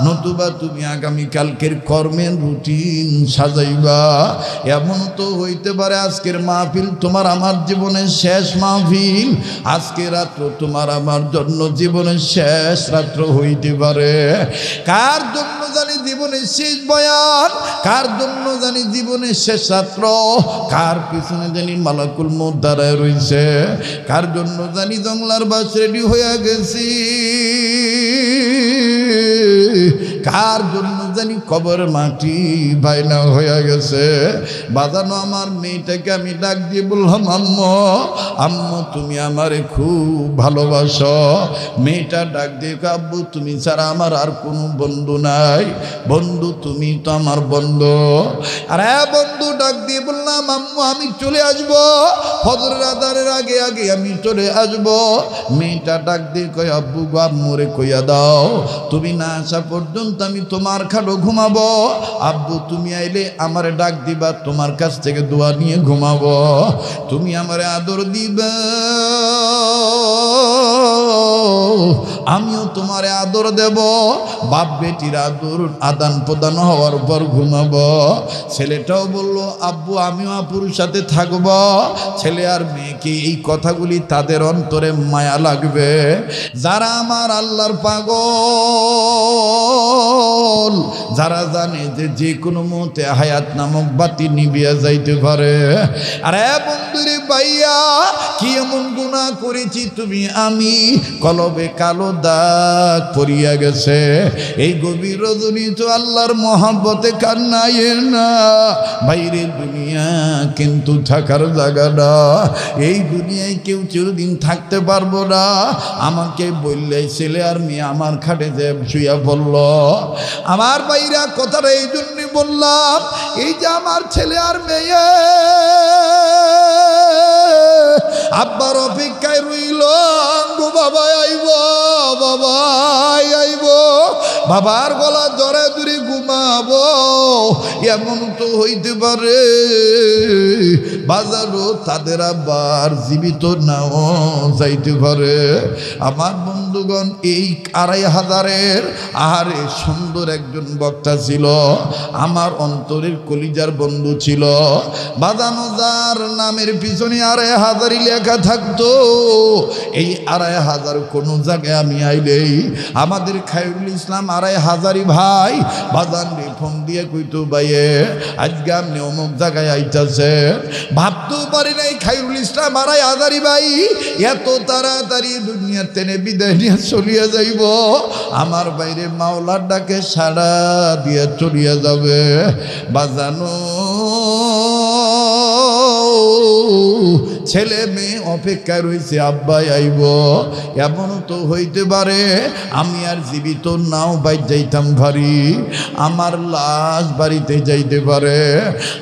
নতুবা তুমি আগামীকালকের কর্মের রুটিন সাজাইবা এমন তো হইতে পারে আজকের মাহফিল তোমার আমার জীবনে জীবনের শেষ মাহফিল আজকে রাত্র তোমার আমার জন্য জীবনের শেষ রাত্র হইতে পারে কার জন্য জানি জীবনের শেষ বয়ান কার জন্য জানি জীবনের শেষ রাত্র কার পিছনে জানি মালাকুল মোদ দ্বারায় রয়েছে কার জন্য জানি জংলার বাস রেডি হয়ে গেছি কার জন্য জানি খবর মাটি বাইনা হয়ে গেছে বাজানো আমার মেয়েটাকে আমি ডাক দিয়ে বললাম আম্ম আম্মু তুমি আমারে খুব ভালোবাসো মেয়েটা ডাক দিয়ে আব্বু তুমি ছাড়া আমার আর কোনো বন্ধু নাই বন্ধু তুমি তো আমার বন্ধু আর হ্যাঁ বন্ধু ডাক দিয়ে বললাম আম্মু আমি চলে আসব ফজরের আদারের আগে আগে আমি চলে আসব মেয়েটা ডাক দিয়ে কয় আব্বু গো আম্মুরে কইয়া দাও তুমি না আসা পর্যন্ত পর্যন্ত আমি তোমার খালো ঘুমাবো আব্বু তুমি আইলে আমার ডাক দিবা তোমার কাছ থেকে দোয়া নিয়ে ঘুমাবো তুমি আমার আদর দিবা আমিও তোমারে আদর দেব বাপ বেটির আদর আদান প্রদান হওয়ার পর ঘুমাব ছেলেটাও বলল আব্বু আমিও আপুর সাথে থাকব ছেলে আর মেয়েকে এই কথাগুলি তাদের অন্তরে মায়া লাগবে যারা আমার আল্লাহর পাগল বল যারা জানে যে যে কোনো মুহূর্তে হায়াত নামক বাতি নিবিয়া যাইতে পারে আরে বন্ধুরে ভাইয়া কি এমন গুণা করেছি তুমি আমি কলবে কালো দাগ পড়িয়া গেছে এই গভীর রজনী তো আল্লাহর মহাব্বতে কান্নাই না বাইরে দুনিয়া কিন্তু থাকার জায়গা না এই দুনিয়ায় কেউ চিরদিন থাকতে পারবো না আমাকে বললে ছেলে আর মেয়ে আমার খাটে যে শুয়া বলল আমার বাইরা কথাটা এই জন্যে বললাম এই যে আমার ছেলে আর মেয়ে আব্বার অপেক্ষায় রইল গো বাবা আইব বাবাই আইব বাবার গলা ধরে দূরে ঘুমাব এমন তো হইতে পারে বাজারও তাদের আবার জীবিত নাও যাইতে পারে আমার বন্ধুগণ এই আড়াই হাজারের আহারে সুন্দর একজন বক্তা ছিল আমার অন্তরের কলিজার বন্ধু ছিল বাদানোজার নামের পিছনে আড়াই হাজার হাজারই লেখা থাকতো এই আড়াই হাজার কোনো জায়গায় আমি আইলেই আমাদের খায়রুল ইসলাম আড়াই হাজারই ভাই বাজান ফোন দিয়ে কইতো ভাইয়ে আজকে আপনি অমুক জায়গায় আইতেছে ভাবতেও পারি নাই খায়রুল ইসলাম আড়াই হাজারই ভাই এত তাড়াতাড়ি দুনিয়া টেনে বিদায় নিয়ে চলিয়া যাইব আমার বাইরে মাওলার ডাকে সাড়া দিয়ে চলিয়া যাবে বাজানো ছেলে মেয়ে অপেক্ষা রয়েছে আব্বাই আইব এমন তো হইতে পারে আমি আর জীবিত নাও বাই যাইতাম ভারি আমার লাশ বাড়িতে যাইতে পারে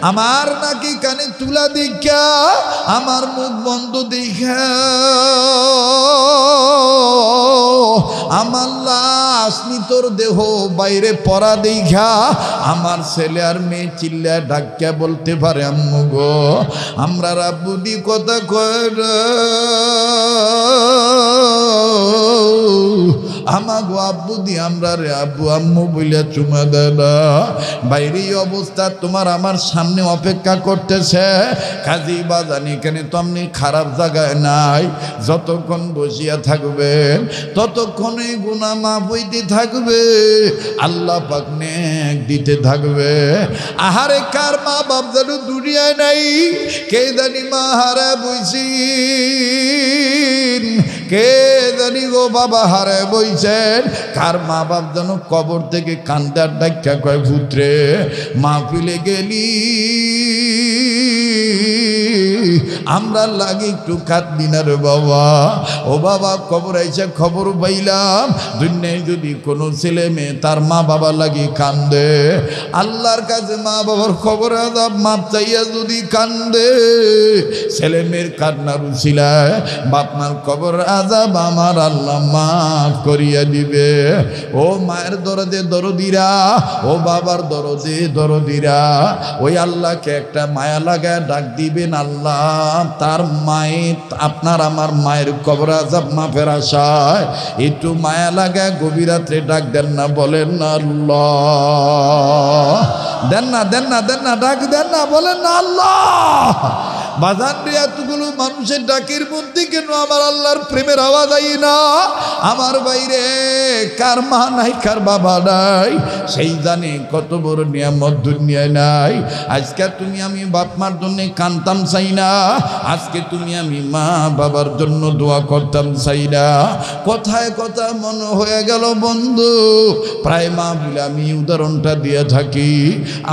আমার নাকি কানে তুলা দেখা আমার মুখ বন্ধ দেখা আমার লাশ আসনি তোর দেহ বাইরে পড়া দেখা আমার ছেলে আর মেয়ে চিল্লা ডাক্কা বলতে পারে আম্মু গো আমরা রাবুদি কথা কয় আমাগো আব্বু দি আমরা রে আব্বু আম্মু বইলে চুমা দেনা বাইরে অবস্থা তোমার আমার সামনে অপেক্ষা করতেছে কাজী বাজান এখানে তো আপনি খারাপ জায়গায় নাই যতক্ষণ বসিয়া থাকবেন ততক্ষণই গুণা মাফ হইতে দিতে থাকবে আল্লাহ পাক নেক দিতে থাকবে আহারে কার মা বাপ যেন দুনিয়ায় নাই কে জানি মা হারে বুঝি কে জানি গো বাবা হারে বইছেন কার মা বাপ যেন কবর থেকে কান্দার ডাক্কা কয় পুত্রে মা ফিলে গেলি আমরা লাগে একটু কাঁদবি বাবা ও বাবা খবর আইসা খবর পাইলাম দুনিয়ায় যদি কোনো ছেলে মেয়ে তার মা বাবা লাগে কান্দে আল্লাহর কাছে মা বাবার খবর আদাব মাপ চাইয়া যদি কান্দে ছেলে মেয়ের কান্নার উচিলায় বাপমার খবর আজাব আমার আল্লাহ মাফ করিয়া দিবে ও মায়ের দরদে দরদিরা ও বাবার দরদে দরদিরা ওই আল্লাহকে একটা মায়া লাগায় ডাক দিবেন আল্লাহ বাপ তার মায়ে আপনার আমার মায়ের কবর আজাব মাফের আশায় একটু মায়া লাগা রাত্রে ডাক দেন না বলেন না আল্লাহ দেন না দেন না দেন না ডাক দেন না বলেন না আল্লাহ বাজানরে এতগুলো মানুষের ডাকের মধ্যে কেন আমার আল্লাহর প্রেমের আওয়াজ আই না আমার বাইরে কার মা নাই কার বাবা নাই সেই জানে কত বড় নিয়ামত দুনিয়ায় নাই আজকে তুমি আমি বাপ মার জন্য কানতাম চাই না আজকে তুমি আমি মা বাবার জন্য দোয়া করতাম চাই না কথায় কথা মনে হয়ে গেল বন্ধু প্রায় মা বলে আমি উদাহরণটা দিয়ে থাকি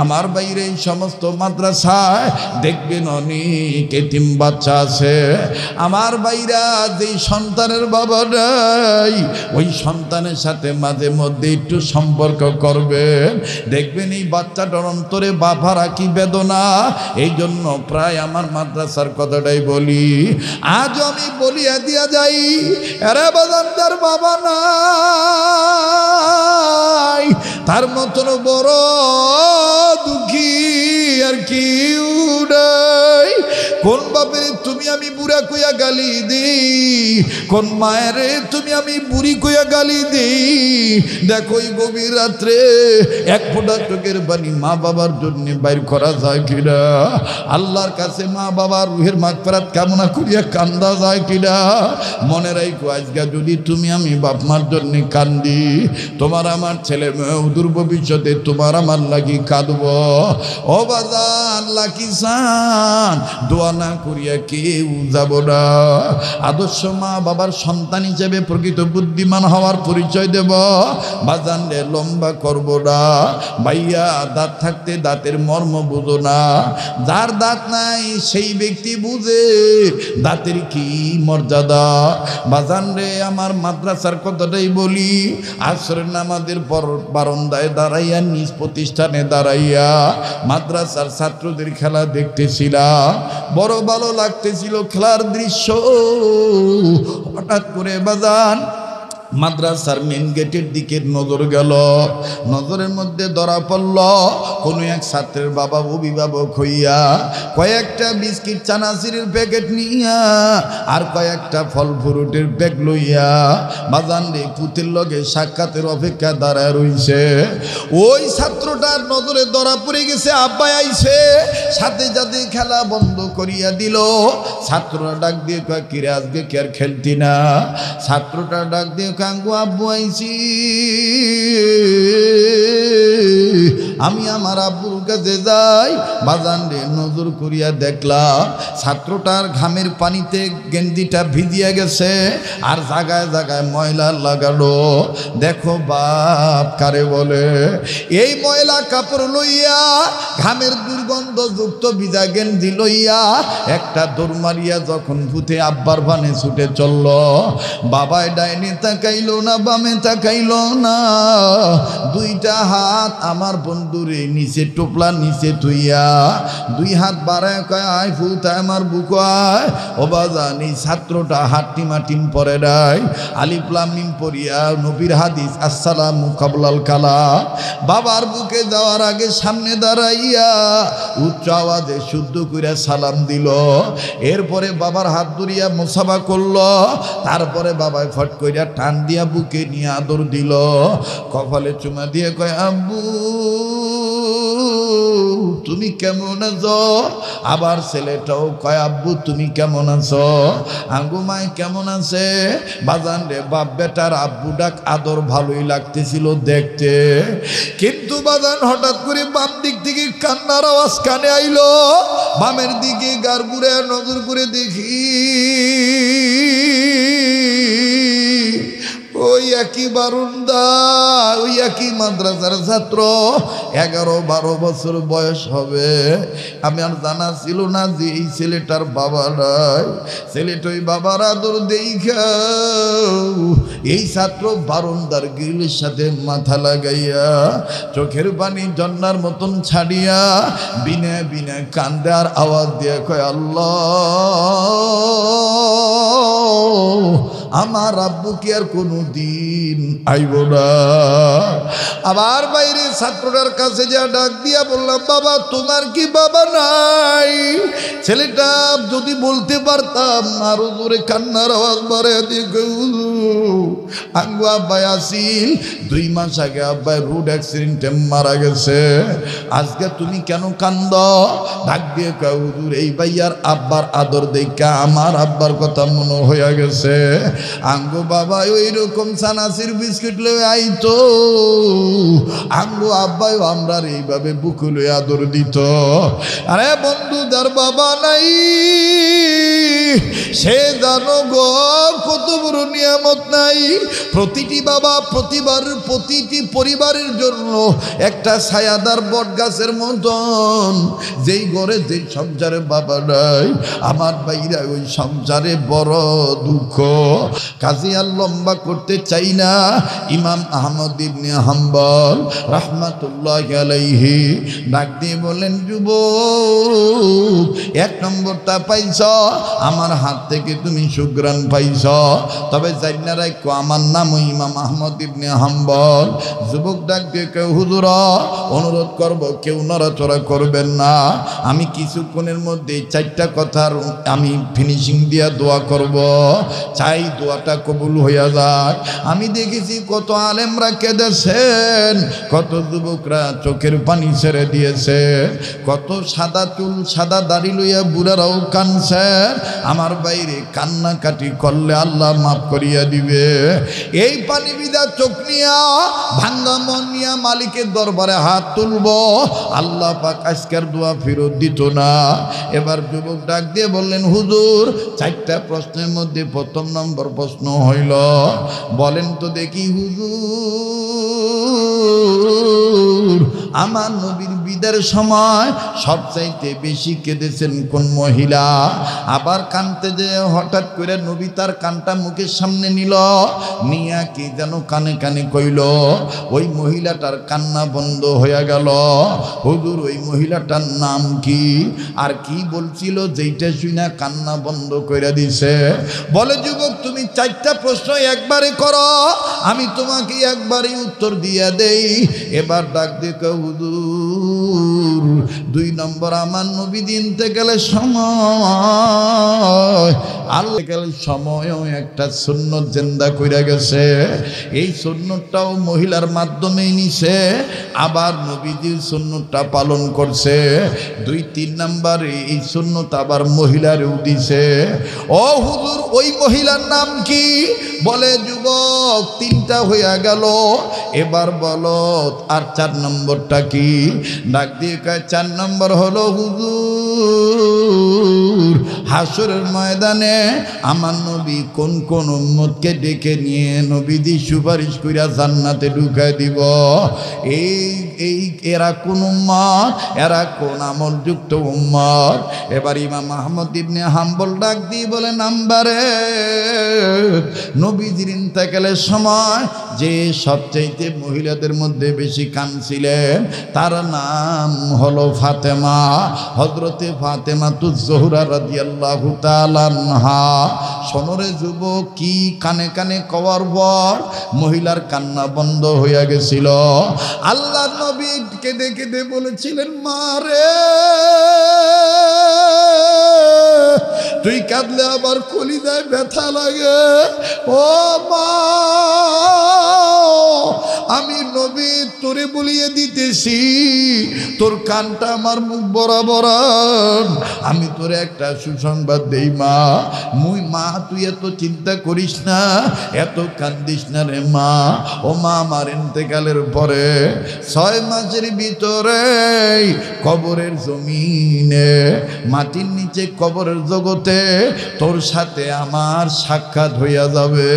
আমার বাইরে সমস্ত মাদ্রাসায় দেখবেন অনেক অনেক বাচ্চা আছে আমার বাইরা যেই সন্তানের বাবা নাই ওই সন্তানের সাথে মাঝে মধ্যে একটু সম্পর্ক করবেন দেখবেন এই বাচ্চাটার অন্তরে বাবারা কি বেদনা এই জন্য প্রায় আমার মাদ্রাসার কথাটাই বলি আজ আমি বলিয়া দিয়া যাই এরা বাজানদার বাবা নাই তার মতন বড় দুঃখী আর কি নাই কোন বাপের তুমি আমি বুড়া কইয়া গালি দিই কোন মায়ের তুমি আমি বুড়ি কইয়া গালি দিই দেখো গভীর রাত্রে এক ফোঁটা চোখের বাণী মা বাবার জন্য বাইর করা যায় কিনা আল্লাহর কাছে মা বাবার রুহের মাগফেরাত কামনা করিয়া কান্দা যায় কিনা মনে রাখো আজকে যদি তুমি আমি বাপ মার জন্য কান্দি তোমার আমার ছেলে মেয়েও দুর্ভবিষ্যতে তোমার আমার লাগি কাঁদব ও বাজার লাকি সান দোয়া না করিয়া কেউ যাব না আদর্শ মা বাবার সন্তান হিসেবে প্রকৃত বুদ্ধিমান হওয়ার পরিচয় দেব বাজান রে লম্বা করব না ভাইয়া দাঁত থাকতে দাঁতের মর্ম বুঝো না যার দাঁত নাই সেই ব্যক্তি বুঝে দাঁতের কি মর্যাদা বাজান রে আমার মাদ্রাসার কথাটাই বলি আশ্রয় নামাজের পর বারন্দায় দাঁড়াইয়া নিজ প্রতিষ্ঠানে দাঁড়াইয়া মাদ্রাসার ছাত্রদের খেলা দেখতেছিলাম বড় ভালো লাগতেছিল খেলার দৃশ্য হঠাৎ করে বাজান মাদ্রাসার মেন গেটের দিকে নজর গেল নজরের মধ্যে ধরা পড়ল কোনো এক ছাত্রের বাবা অভিভাবক হইয়া কয়েকটা বিস্কিট চানাচিরের প্যাকেট নিয়া আর কয়েকটা ফল ফ্রুটের ব্যাগ লইয়া বাজান রে লগে সাক্ষাতের অপেক্ষা দাঁড়ায় রইছে ওই ছাত্রটার নজরে ধরা পড়ে গেছে আব্বাই আইছে সাথে সাথে খেলা বন্ধ করিয়া দিল ছাত্ররা ডাক দিয়ে কিরে আজকে কে আর খেলতি না ছাত্রটা ডাক দিয়ে kanggo abuai sih আমি আমার আব্বুর কাছে যাই বাজানরে নজর করিয়া দেখলা ছাত্রটার ঘামের পানিতে গেন্দিটা ভিজিয়া গেছে আর জাগায় জাগায় ময়লা লাগালো দেখো বাপ কারে বলে এই ময়লা কাপড় লইয়া ঘামের দুর্গন্ধযুক্ত ভিজা গেঞ্জি লইয়া একটা দৌড় মারিয়া যখন ভূতে আব্বার ভানে ছুটে চলল বাবায় ডাইনে তাকাইল না বামে তাকাইল না দুইটা হাত আমার বন্ধুরে নিচে টোপলা নিচে থইয়া দুই হাত বাড়ায় কয় আয় তাই আমার বুক আয় অবাজান এই ছাত্রটা হাটটি মাটিম পরে নাই আলিপ্লামিম পড়িয়া নবীর হাদিস আসসালাম মুকাবলাল কালা বাবার বুকে যাওয়ার আগে সামনে দাঁড়াইয়া উচ্চ আওয়াজে শুদ্ধ করিয়া সালাম দিল এরপরে বাবার হাত ধরিয়া মোসাবা করল তারপরে বাবায় ফট করিয়া টান দিয়া বুকে নিয়ে আদর দিল কপালে চুমা দিয়ে কয় আব্বু তুমি কেমন আছো আবার ছেলেটাও কয় আব্বু তুমি কেমন আছো মাই কেমন আছে বাজান রে বাপ বেটার আব্বু ডাক আদর ভালোই লাগতেছিল দেখতে কিন্তু বাজান হঠাৎ করে বাম দিক থেকে কান্নার আওয়াজ কানে আইলো বামের দিকে গারগুড়ে নজর করে দেখি ওই একই বারুন্দা ওই একই মাদ্রাসার ছাত্র এগারো বারো বছর বয়স হবে আমি আর জানা ছিল না যে এই ছেলেটার বাবারাই ছেলেট ওই বাবার আদর এই ছাত্র বারুন্দার গ্রিলের সাথে মাথা লাগাইয়া চোখের পানি জন্নার মতন ছাড়িয়া বিনে বিনা কান্দার আওয়াজ দিয়ে কয় আল্লাহ আমার আব্বু কি আর কোনো দিন আইব না আবার বাইরে ছাত্রটার কাছে যা ডাক দিয়া বললাম বাবা তোমার কি বাবা নাই ছেলেটা যদি বলতে পারতাম আরো জোরে কান্নার আওয়াজ বাড়ে দিকে আঙ্গু আব্বাই আসিল দুই মাস আগে আব্বাই রোড অ্যাক্সিডেন্টে মারা গেছে আজকে তুমি কেন কান্দ ডাক দিয়ে কাউদুর এই ভাইয়ার আব্বার আদর দেখা আমার আব্বার কথা মনে হইয়া গেছে আঙ্গু বাবা ওই রকম সানাসির বিস্কিট লয়ে আইতো আঙ্গু আব্বাই আমরা এইভাবে বুকু লয়ে আদর দিত আরে বন্ধু তার বাবা নাই সে জানো গো কত বড় নিয়ামত নাই প্রতিটি বাবা প্রতিবার প্রতিটি পরিবারের জন্য একটা ছায়াদার বট গাছের মতন যেই ঘরে যেই সংসারে বাবা নাই আমার বাইরে ওই সংসারে বড় দুঃখ কাজী আর লম্বা করতে চাই না ইমাম আহমদ ইবনে হাম্বল রাহমাতুল্লাহ আলাইহি ডাক দিয়ে বলেন যুব এক নম্বরটা পাইছ আমার হাত থেকে তুমি সুগ্রাণ পাইছ তবে জাইনারাই কো আমার নাম ইমাম আহমদ ইবনে হাম্বল যুবক ডাক দিয়ে কেউ হুজুর অনুরোধ করব কেউ নড়াচড়া করবেন না আমি কিছুক্ষণের মধ্যে চারটা কথার আমি ফিনিশিং দিয়া দোয়া করব চাই দোয়াটা কবুল হইয়া যায় আমি দেখেছি কত আলেমরা কেঁদেছেন কত যুবকরা চোখের পানি ছেড়ে দিয়েছে কত সাদা চুল সাদা দাড়ি লইয়া বুড়ারাও কানছেন আমার বাইরে কান্নাকাটি করলে আল্লাহ মাফ করিয়া দিবে এই পানি বিদা চোখ নিয়া ভাঙ্গা মন নিয়া মালিকের দরবারে হাত তুলব আল্লাহ পাক আজকের দোয়া ফেরত দিত না এবার যুবক ডাক দিয়ে বললেন হুজুর চারটা প্রশ্নের মধ্যে প্রথম নম্বর প্রশ্ন হইল বলেন তো দেখি হুজুর আমার নবীর বিদের সময় সবচাইতে বেশি কেঁদেছেন কোন মহিলা আবার কানতে যে হঠাৎ করে নবী তার কানটা মুখের সামনে নিল নিয়া কি যেন কানে কানে কইল ওই মহিলাটার কান্না বন্ধ হয়ে গেল হুজুর ওই মহিলাটার নাম কি আর কি বলছিল যেইটা শুনা কান্না বন্ধ করে দিছে বলে যুবক তুমি চারটা প্রশ্ন একবারে করো আমি তোমাকে একবারই উত্তর দিয়ে দেই এবার ডাক দিয়ে হুদুর দুই নম্বর আমার নবী দিনতে গেলে সময় আল্লাহ গেলে সময়ও একটা শূন্য জেন্দা কইরা গেছে এই শূন্যটাও মহিলার মাধ্যমেই নিছে আবার নবীজির শূন্যটা পালন করছে দুই তিন নম্বর এই সুন্নত আবার মহিলারও দিছে ও হুদুর ওই মহিলার নাম কি বলে যুবক তিনটা হইয়া গেল এবার বলত আর চার নম্বরটা নম্বরটা কি ডাক দিয়ে কয় চার নম্বর হলো হুজুর হাসুরের ময়দানে আমার নবী কোন কোন উম্মতকে ডেকে নিয়ে নবীদি সুপারিশ করিয়া জান্নাতে ঢুকায় দিব এই এই এরা কোন উম্মত এরা কোন আমলযুক্ত উম্মত এবার ইমাম আহমদ ইবনে হাম্বল ডাক দিয়ে বলে নাম্বারে নবীজির ইন্তেকালের সময় যে সবচাইতে মহিলাদের মধ্যে বেশি কানছিলেন তার নাম হলো ফাতেমা হজরতে ফাতেমা তু জহুরা রাজিয়াল্লাহ তালানহা সনরে যুব কি কানে কানে কওয়ার পর মহিলার কান্না বন্ধ হইয়া গেছিল আল্লাহ নবী কেঁদে কেঁদে বলেছিলেন মারে তুই কাঁদলে আবার দেয় ব্যথা লাগে ও মা আমি তোরে বলিয়ে দিতেছি তোর কানটা আমার মুখ বরাবর আমি তোরে একটা সুসংবাদ দেই মা মুই মা তুই এত চিন্তা করিস না এত কান্দিস না রে মা ও মা আমার ইন্তেকালের পরে ছয় মাসের ভিতরে কবরের জমিনে মাটির নিচে কবরের জগতে তোর সাথে আমার সাক্ষাৎ হইয়া যাবে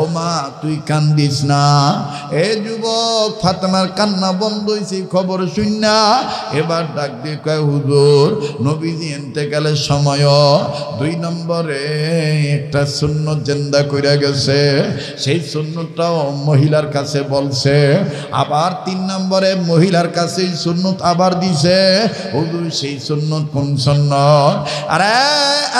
ও মা তুই কান্দিস না এ যুবক ফাতেমার কান্না বন্ধ হয়েছে খবর শুন না এবার ডাক দিয়ে কয় হুজুর নবীজি গেলে সময় দুই নম্বরে একটা শূন্য জেন্দা কইরা গেছে সেই শূন্যটাও মহিলার কাছে বলছে আবার তিন নম্বরে মহিলার কাছে শূন্যত আবার দিছে হুজুর সেই শূন্যত কোন শূন্য আরে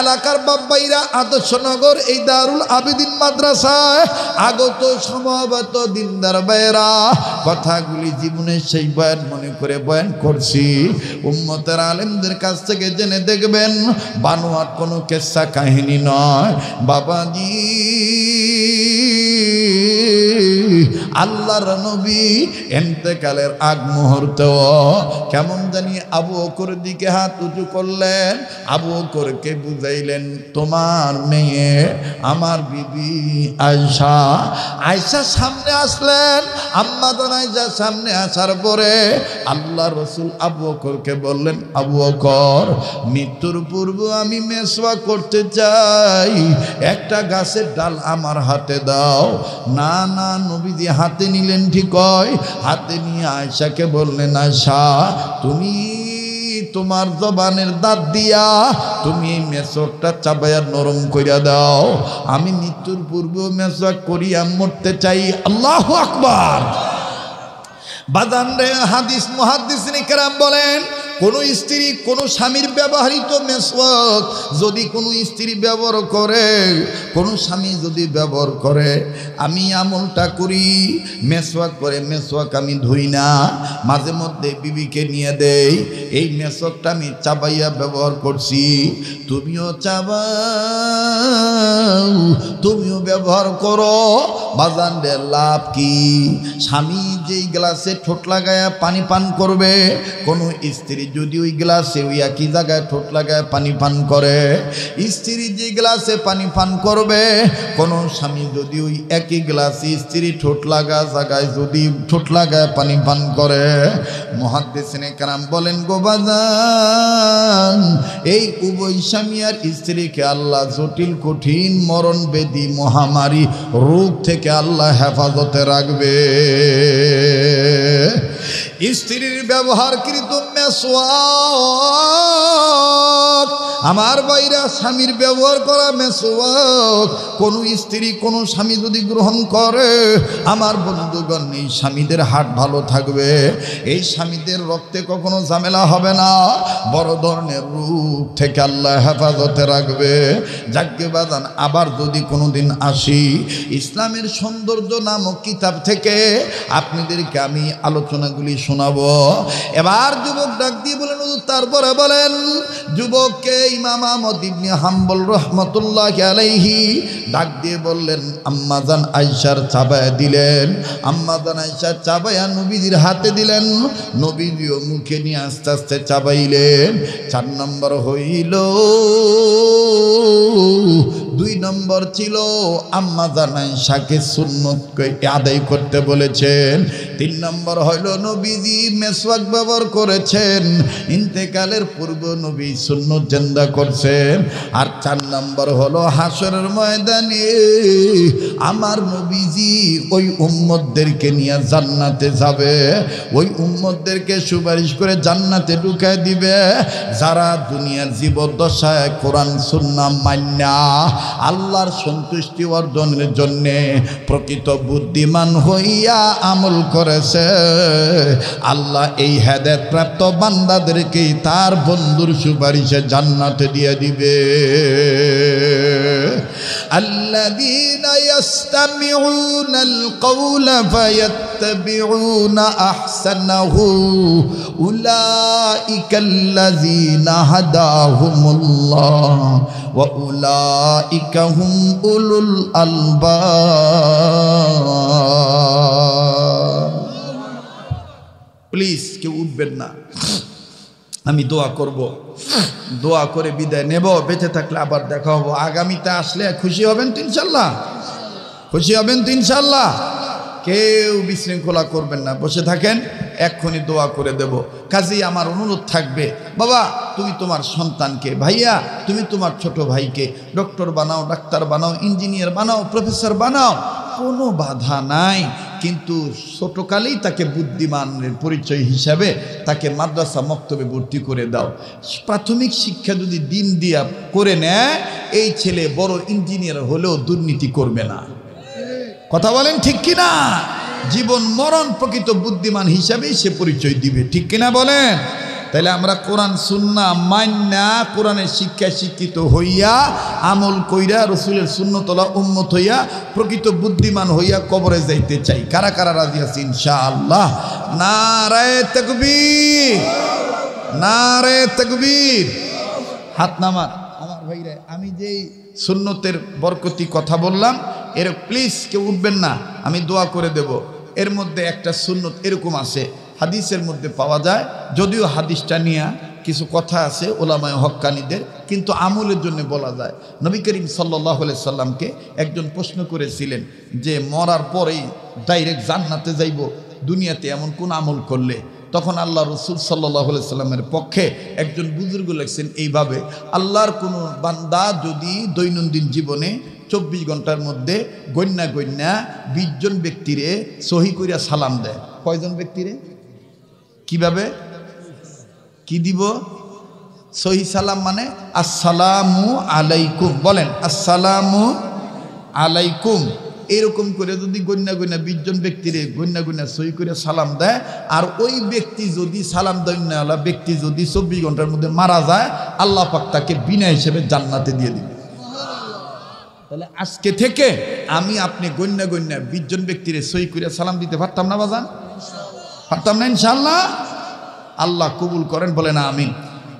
এলাকার বাব্বাইরা আদর্শনগর এই দারুল আবেদিন মাদ্রাসায় আগত সমাগত দিনদার ভাইয়েরা কথাগুলি জীবনের সেই বয়ান মনে করে বয়ান করছি উম্মতের আলেমদের কাছ থেকে জেনে দেখবেন বানোয়ার কোনো কেসা কাহিনী নয় বাবাজি আল্লাহর নবী এন্তেকালের আগ মুহূর্তেও কেমন জানি আবু অকর দিকে হাত উঁচু করলেন আবু অকরকে বুঝাইলেন তোমার মেয়ে আমার বিবি আয়সা আয়সা সামনে আসলেন আম্মা আয়সা সামনে আসার পরে আল্লাহ রসুল আবু অকরকে বললেন আবু অকর মৃত্যুর পূর্ব আমি মেসওয়া করতে চাই একটা গাছের ডাল আমার হাতে দাও না না নবীজি হাতে নিলেন ঠিক হাতে নিয়ে আয়সাকে বললেন আয়সা তুমি তোমার জবানের দাঁত দিয়া তুমি এই মেসকটা চাবাইয়া নরম করিয়া দাও আমি মৃত্যুর পূর্ব মেসক করিয়া মরতে চাই আল্লাহ আকবার বাদান রে হাদিস মহাদিস নিকরাম বলেন কোনো স্ত্রী কোনো স্বামীর ব্যবহৃত মেসওয়াক যদি কোনো স্ত্রী ব্যবহার করে কোনো স্বামী যদি ব্যবহার করে আমি আমলটা করি মেসওয়াক করে মেসওয়াক আমি ধুই না মাঝে মধ্যে বিবিকে নিয়ে দেই এই মেসওয়াকটা আমি চাবাইয়া ব্যবহার করছি তুমিও চাবাও তুমিও ব্যবহার করো বাজানদের লাভ কি স্বামী যেই গ্লাসে ঠোঁট লাগায়া পানি পান করবে কোনো স্ত্রী যদি ওই গ্লাসে ওই একই জায়গায় ঠোঁট লাগায় পানি পান করে স্ত্রী যে গ্লাসে পানি পান করবে কোনো স্বামী যদি ওই একই গ্লাসে স্ত্রী ঠোঁট লাগা জায়গায় যদি ঠোঁট লাগায় পানি পান করে মহাদেশনে কারাম বলেন গোবাজান এই উভয় স্বামী আর স্ত্রীকে আল্লাহ জটিল কঠিন মরণ বেদি মহামারী রোগ থেকে আল্লাহ হেফাজতে রাখবে স্ত্রীর ব্যবহারকৃত মেসওয়াক আমার বাইরা স্বামীর ব্যবহার করা মেসোয়াক কোনো স্ত্রী কোনো স্বামী যদি গ্রহণ করে আমার বন্ধুগণ এই স্বামীদের হাট ভালো থাকবে এই স্বামীদের রক্তে কখনো ঝামেলা হবে না বড় ধরনের রূপ থেকে আল্লাহ হেফাজতে রাখবে যাকে আবার যদি কোনো দিন আসি ইসলামের সৌন্দর্য নামক কিতাব থেকে আপনাদেরকে আমি আলোচনাগুলি শোনাব এবার যুবক ডাক দিয়ে বলেন তারপরে বলেন যুবককে ইমাম আহমদ ইবনে হাম্বল রহমতুল্লাহ আলাইহি ডাক দিয়ে বললেন আম্মাজান আয়সার চাবায়া দিলেন আম্মাজান আয়সার চাবায়া নবীজির হাতে দিলেন নবীজিও মুখে নিয়ে আস্তে আস্তে চাবাইলেন চার নম্বর হইল দুই নম্বর ছিল আম্মা জানাই শাকে সুন্নতকে আদায় করতে বলেছেন তিন নম্বর হইল নবীজি মেসওয়াক ব্যবহার করেছেন ইন্তেকালের পূর্ব নবী সুন্নত জেন্দা ওয়াদা করছেন আর চার নম্বর হলো হাসরের ময়দানে আমার নবীজি ওই উম্মতদেরকে নিয়ে জান্নাতে যাবে ওই উম্মতদেরকে সুপারিশ করে জান্নাতে ঢুকায় দিবে যারা দুনিয়ার জীবদ্দশায় কোরআন সুন্না মান্যা আল্লাহর সন্তুষ্টি অর্জনের জন্যে প্রকৃত বুদ্ধিমান হইয়া আমল করেছে আল্লাহ এই হেদায়ত প্রাপ্ত বান্দাদেরকেই তার বন্ধুর সুপারিশে জান্নাত تدي به الذين يستمعون القول فيتبعون أحسنه أولئك الذين هداهم الله وأولئك هم أولو الألباب Please, keep it না আমি দোয়া করব। দোয়া করে বিদায় নেব বেঁচে থাকলে আবার দেখা হবো আগামীতে আসলে খুশি হবেন তো ইনশাল্লাহ খুশি হবেন তো ইনশাল্লাহ কেউ বিশৃঙ্খলা করবেন না বসে থাকেন এক্ষুনি দোয়া করে দেব কাজেই আমার অনুরোধ থাকবে বাবা তুমি তোমার সন্তানকে ভাইয়া তুমি তোমার ছোট ভাইকে ডক্টর বানাও ডাক্তার বানাও ইঞ্জিনিয়ার বানাও প্রফেসর বানাও কোনো বাধা নাই কিন্তু ছোটকালেই তাকে বুদ্ধিমানের পরিচয় হিসাবে তাকে মাদ্রাসা মক্তবে ভর্তি করে দাও প্রাথমিক শিক্ষা যদি দিন দিয়া করে নেয় এই ছেলে বড় ইঞ্জিনিয়ার হলেও দুর্নীতি করবে না কথা বলেন ঠিক কিনা জীবন মরণ প্রকৃত বুদ্ধিমান হিসাবেই সে পরিচয় দিবে ঠিক কিনা বলেন তাহলে আমরা কোরআন সুন্না মান্যা কোরআনের শিক্ষা শিক্ষিত হইয়া আমল কইরা রসুলের শূন্যতলা উন্মত হইয়া প্রকৃত বুদ্ধিমান হইয়া কবরে যাইতে চাই কারা কারা রাজি আছে ইনশা আল্লাহ নারায় তকবীর নারে তকবীর হাত নামার আমার ভাইরে আমি যেই সুন্নতের বরকতি কথা বললাম এর প্লিজ কেউ উঠবেন না আমি দোয়া করে দেব এর মধ্যে একটা সুন্নত এরকম আছে হাদিসের মধ্যে পাওয়া যায় যদিও হাদিসটা নিয়ে কিছু কথা আছে ওলামায় হক্কানিদের কিন্তু আমলের জন্য বলা যায় নবী করিম সাল্লাহ সাল্লামকে একজন প্রশ্ন করেছিলেন যে মরার পরেই ডাইরেক্ট জান্নাতে যাইব দুনিয়াতে এমন কোন আমল করলে তখন আল্লাহ রসুল সাল্লাহ সাল্লামের পক্ষে একজন বুজুর্গ লেখছেন এইভাবে আল্লাহর কোনো বান্দা যদি দৈনন্দিন জীবনে চব্বিশ ঘন্টার মধ্যে গন্যা গন্যা বিশজন ব্যক্তিরে সহি করিয়া সালাম দেয় কয়জন ব্যক্তিরে কিভাবে কি দিব সহি সালাম মানে আসসালামু আলাইকুম বলেন আসসালামু আলাইকুম এরকম করে যদি গন্যা গন্যা বিশজন ব্যক্তির গন্যা গন্যা সই করে সালাম দেয় আর ওই ব্যক্তি যদি সালাম দন্যাওয়ালা ব্যক্তি যদি চব্বিশ ঘন্টার মধ্যে মারা যায় আল্লাহ পাক তাকে বিনা হিসেবে জান্নাতে দিয়ে দিবে তাহলে আজকে থেকে আমি আপনি গন্যা গন্যা বিশজন ব্যক্তির সই করে সালাম দিতে পারতাম না বাজান পারতাম না ইনশাল্লাহ আল্লাহ কবুল করেন বলে না আমিন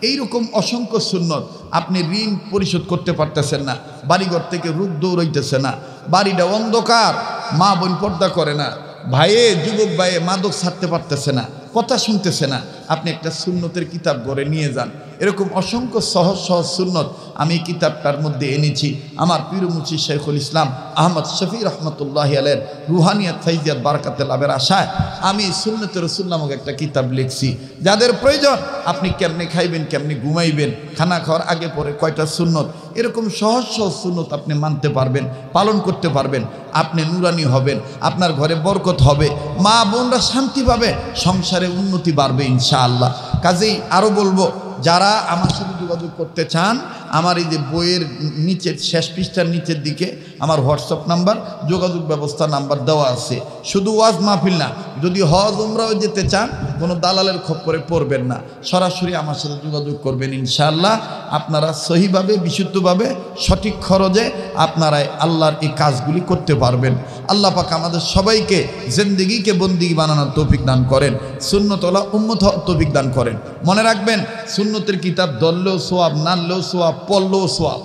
এইরকম অসংখ্য সুন্নত আপনি ঋণ পরিশোধ করতে পারতেছেন না বাড়িঘর থেকে রূপ দৌড়াইতেছে না বাড়িটা অন্ধকার মা বোন পর্দা করে না ভাইয়ে যুবক ভাইয়ে মাদক ছাড়তে পারতেছে না কথা শুনতেছে না আপনি একটা সুন্নতের কিতাব গড়ে নিয়ে যান এরকম অসংখ্য সহজ সহজ সুন্নত আমি কিতাবটার মধ্যে এনেছি আমার মুচি শেখুল ইসলাম আহমদ শফি রহমতুল্লাহ আলের রুহানিয়াত ফাইজিয়াত বারকাতে লাভের আশায় আমি সুন্নত রসুল নামক একটা কিতাব লিখছি যাদের প্রয়োজন আপনি কেমনে খাইবেন কেমনে ঘুমাইবেন খানা খাওয়ার আগে পরে কয়টা সুন্নত এরকম সহজ সহজ সুন্নত আপনি মানতে পারবেন পালন করতে পারবেন আপনি নুরানি হবেন আপনার ঘরে বরকত হবে মা বোনরা শান্তি পাবে সংসারে উন্নতি বাড়বে ইনশাআল্লাহ কাজেই আরও বলবো যারা আমার সাথে যোগাযোগ করতে চান আমার এই যে বইয়ের নিচের শেষ পৃষ্ঠার নিচের দিকে আমার হোয়াটসঅ্যাপ নাম্বার যোগাযোগ ব্যবস্থা নাম্বার দেওয়া আছে শুধু ওয়াজ মাহফিল না যদি হজ উমরাও যেতে চান কোনো দালালের খপ্পরে পড়বেন না সরাসরি আমার সাথে যোগাযোগ করবেন ইনশাআল্লাহ আপনারা সহিভাবে বিশুদ্ধভাবে সঠিক খরচে আপনারা আল্লাহর এই কাজগুলি করতে পারবেন আল্লাহ পাক আমাদের সবাইকে জেন্দিগিকে বন্দিগি বানানোর তৌফিক দান করেন শূন্যতলা উন্মত তৌফিক দান করেন মনে রাখবেন শূন্য সুন্নতের কিতাব দললেও সোয়াব নানলেও সোয়াব পড়লেও সোয়াব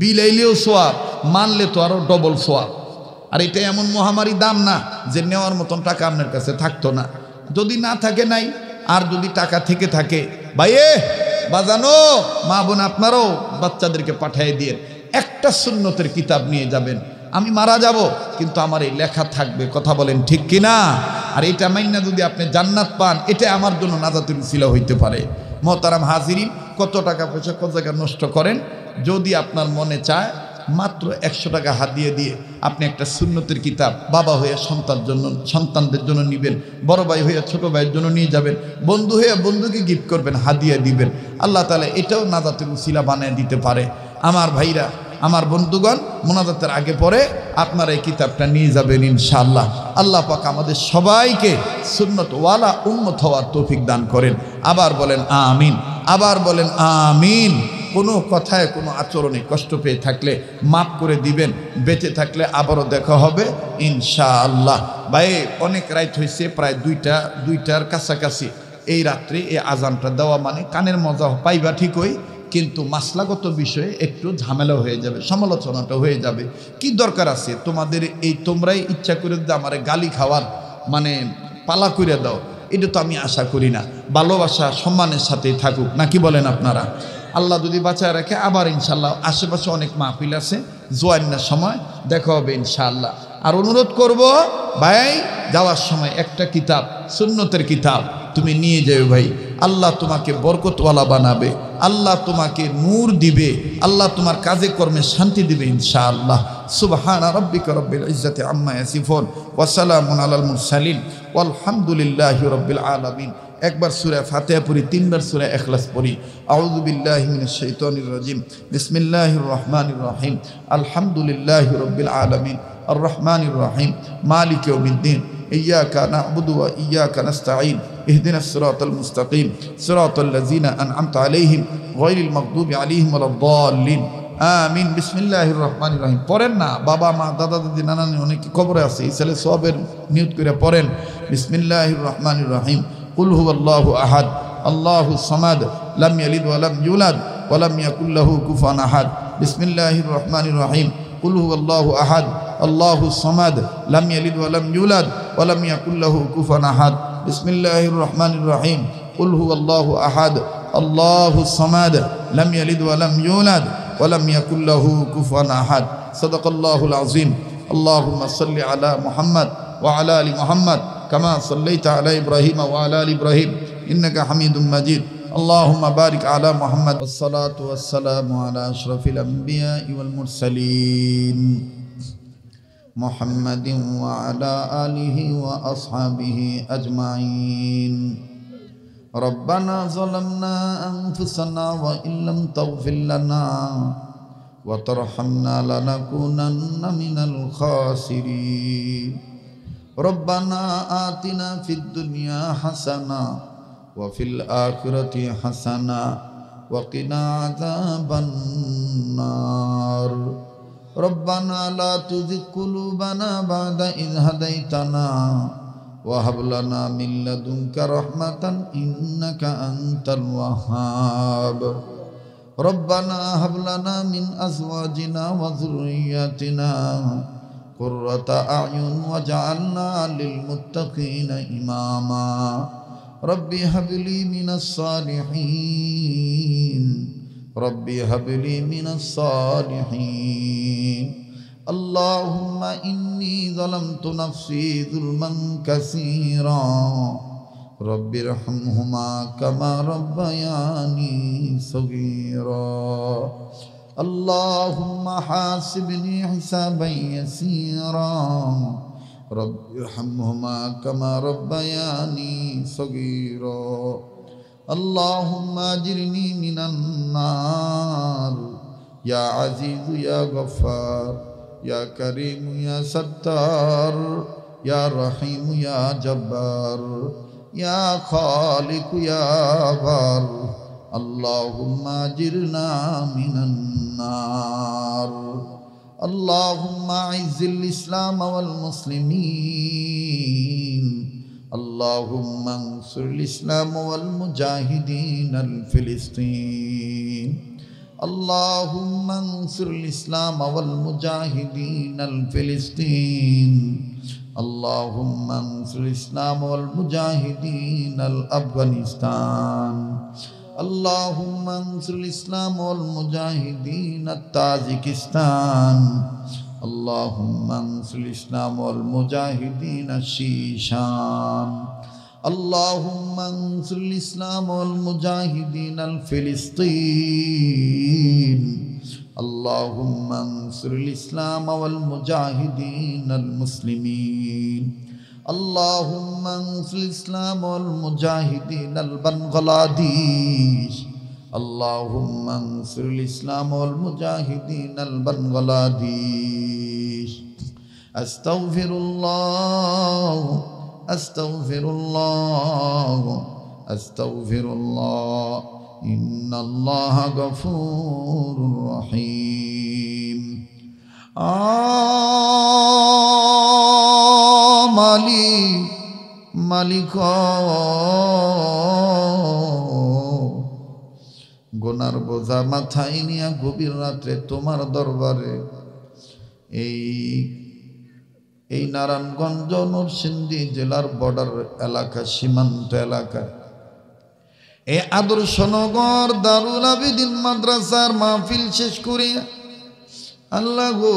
বিলাইলেও সোয়াব মানলে তো আরও ডবল সোয়াব আর এটা এমন মহামারী দাম না যে নেওয়ার মতন টাকা আপনার কাছে থাকতো না যদি না থাকে নাই আর যদি টাকা থেকে থাকে ভাইয়ে বাজানো মা বোন আপনারও বাচ্চাদেরকে পাঠিয়ে দিয়ে একটা সুন্নতের কিতাব নিয়ে যাবেন আমি মারা যাব কিন্তু আমার এই লেখা থাকবে কথা বলেন ঠিক কিনা আর এটা মাইনা যদি আপনি জান্নাত পান এটা আমার জন্য নাজাতুল ছিল হইতে পারে মহতারাম হাজিরিন কত টাকা পয়সা কত জায়গা নষ্ট করেন যদি আপনার মনে চায় মাত্র একশো টাকা হাত দিয়ে আপনি একটা সুন্নতির কিতাব বাবা হয়ে সন্তান জন্য সন্তানদের জন্য নেবেন বড় ভাই হয়ে ছোটো ভাইয়ের জন্য নিয়ে যাবেন বন্ধু হয়ে বন্ধুকে গিফট করবেন হাদিয়া দিবেন আল্লাহ তালা এটাও নাদাতে উসিলা বানিয়ে দিতে পারে আমার ভাইরা আমার বন্ধুগণ মোনাজাতের আগে পরে আপনার এই কিতাবটা নিয়ে যাবেন ইনশাআল্লাহ আল্লাহ পাক আমাদের সবাইকে সুন্নত ওয়ালা হওয়ার তৌফিক দান করেন আবার বলেন আমিন আবার বলেন আমিন কোনো কথায় কোনো আচরণে কষ্ট পেয়ে থাকলে মাফ করে দিবেন বেঁচে থাকলে আবারও দেখা হবে ইনশাআল্লাহ ভাই অনেক রাইট হয়েছে প্রায় দুইটা দুইটার কাছাকাছি এই রাত্রে এই আজানটা দেওয়া মানে কানের মজা পাইবা ঠিকই কিন্তু মাসলাগত বিষয়ে একটু ঝামেলা হয়ে যাবে সমালোচনাটা হয়ে যাবে কি দরকার আছে তোমাদের এই তোমরাই ইচ্ছা করে দিতে আমার গালি খাওয়ার মানে পালা করে দাও এটা তো আমি আশা করি না ভালোবাসা সম্মানের সাথেই থাকুক নাকি বলেন আপনারা আল্লাহ যদি বাঁচায় রাখে আবার ইনশাল্লাহ আশেপাশে অনেক মাহফিল আছে জোয়ান্নার সময় দেখা হবে ইনশাআল্লাহ আর অনুরোধ করব ভাই যাওয়ার সময় একটা কিতাব সুন্নতের কিতাব তুমি নিয়ে যাও ভাই আল্লাহ তোমাকে বরকতওয়ালা বানাবে আল্লাহ তোমাকে নূর দিবে আল্লাহ তোমার কাজে কর্মে শান্তি দিবে ইনশাআল্লাহ সুবহান রব্বিক রব্বিল ইজ্জাতি আম্মা ইয়াসিফুন ওয়া সালামুন আলাল মুরসালিন আলহামদুলিল্লাহি রব্বিল আলমিন একবার সুরা ফাতেহা পড়ি তিনবার সুরা এখলাস পড়ি আউযু বিল্লাহি রহমান শাইতানির রাজিম বিসমিল্লাহির রহমানির রহিম আলহামদুলিল্লাহি রব্বিল আলামিন আর রহমান রহিম মালিক উবিদ্দিন إياك نعبد وإياك نستعين اهدنا الصراط المستقيم صراط الذين أنعمت عليهم غير المغضوب عليهم ولا الضالين আমিন বিসমিল্লাহ রহমান রহিম পড়েন না বাবা মা দাদা দাদি নানান অনেক কবরে আছে এই ছেলে সবের নিয়ত করে পড়েন বিসমিল্লাহ রহমান রহিম কুলহু আল্লাহ আহাদ আল্লাহ সমাদ লাম ইয়ালিদ ওয়ালাম ইউলাদ ওয়ালাম ইয়াকুল্লাহু কুফান আহাদ বিসমিল্লাহ রহমান রহিম কুলহু আল্লাহ আহাদ الله الصمد لم يلد ولم يولد ولم يكن له كفوا أحد بسم الله الرحمن الرحيم قل هو الله أحد الله الصمد لم يلد ولم يولد ولم يكن له كفوا أحد صدق الله العظيم اللهم صل على محمد وعلى آل محمد كما صليت على إبراهيم وعلى آل إبراهيم إنك حميد مجيد اللهم بارك على محمد والصلاة والسلام على أشرف الأنبياء والمرسلين محمد وعلى آله وأصحابه أجمعين ربنا ظلمنا أنفسنا وإن لم تغفر لنا وترحمنا لنكونن من الخاسرين ربنا آتنا في الدنيا حسنة وفي الآخرة حسنة وقنا عذاب النار ربنا لا تزغ قلوبنا بعد إذ هديتنا وهب لنا من لدنك رحمة إنك أنت الوهاب ربنا هب لنا من أزواجنا وذرياتنا قرة أعين وجعلنا للمتقين إماما رب هب لي من الصالحين رب هب لي من الصالحين اللهم إني ظلمت نفسي ظلما كثيرا رب ارحمهما كما ربياني صغيرا اللهم حاسبني حسابا يسيرا رب ارحمهما كما ربياني صغيرا اللهم أجرني من النار يا عزيز يا غفار يا كريم يا ستار يا رحيم يا جبار يا خالق يا بار اللهم أجرنا من النار اللهم أعز الإسلام والمسلمين اللهم انصر الإسلام والمجاهدين الفلسطين اللهم انصر الإسلام والمجاهدين الفلسطين اللهم انصر الإسلام والمجاهدين الأفغانستان اللهم انصر الإسلام والمجاهدين التاجكستان اللهم انصر الإسلام والمجاهدين شيشان اللهم انصر الإسلام والمجاهدين الفلسطين اللهم انصر الإسلام والمجاهدين المسلمين اللهم انصر الإسلام والمجاهدين البنغلاديش اللهم انصر الإسلام والمجاهدين البنغلاديش أستغفر الله أستغفر الله أستغفر الله إن الله غفور رحيم মালি মালিক গোনার বোঝা মাথায় নিয়ে গভীর রাত্রে তোমার দরবারে এই এই নারায়ণগঞ্জ নরসিন্দি জেলার বর্ডার এলাকা সীমান্ত এলাকা এই আদর্শনগর দারুল আবিদিন মাদ্রাসার মাহফিল শেষ করিয়া আল্লাহ গো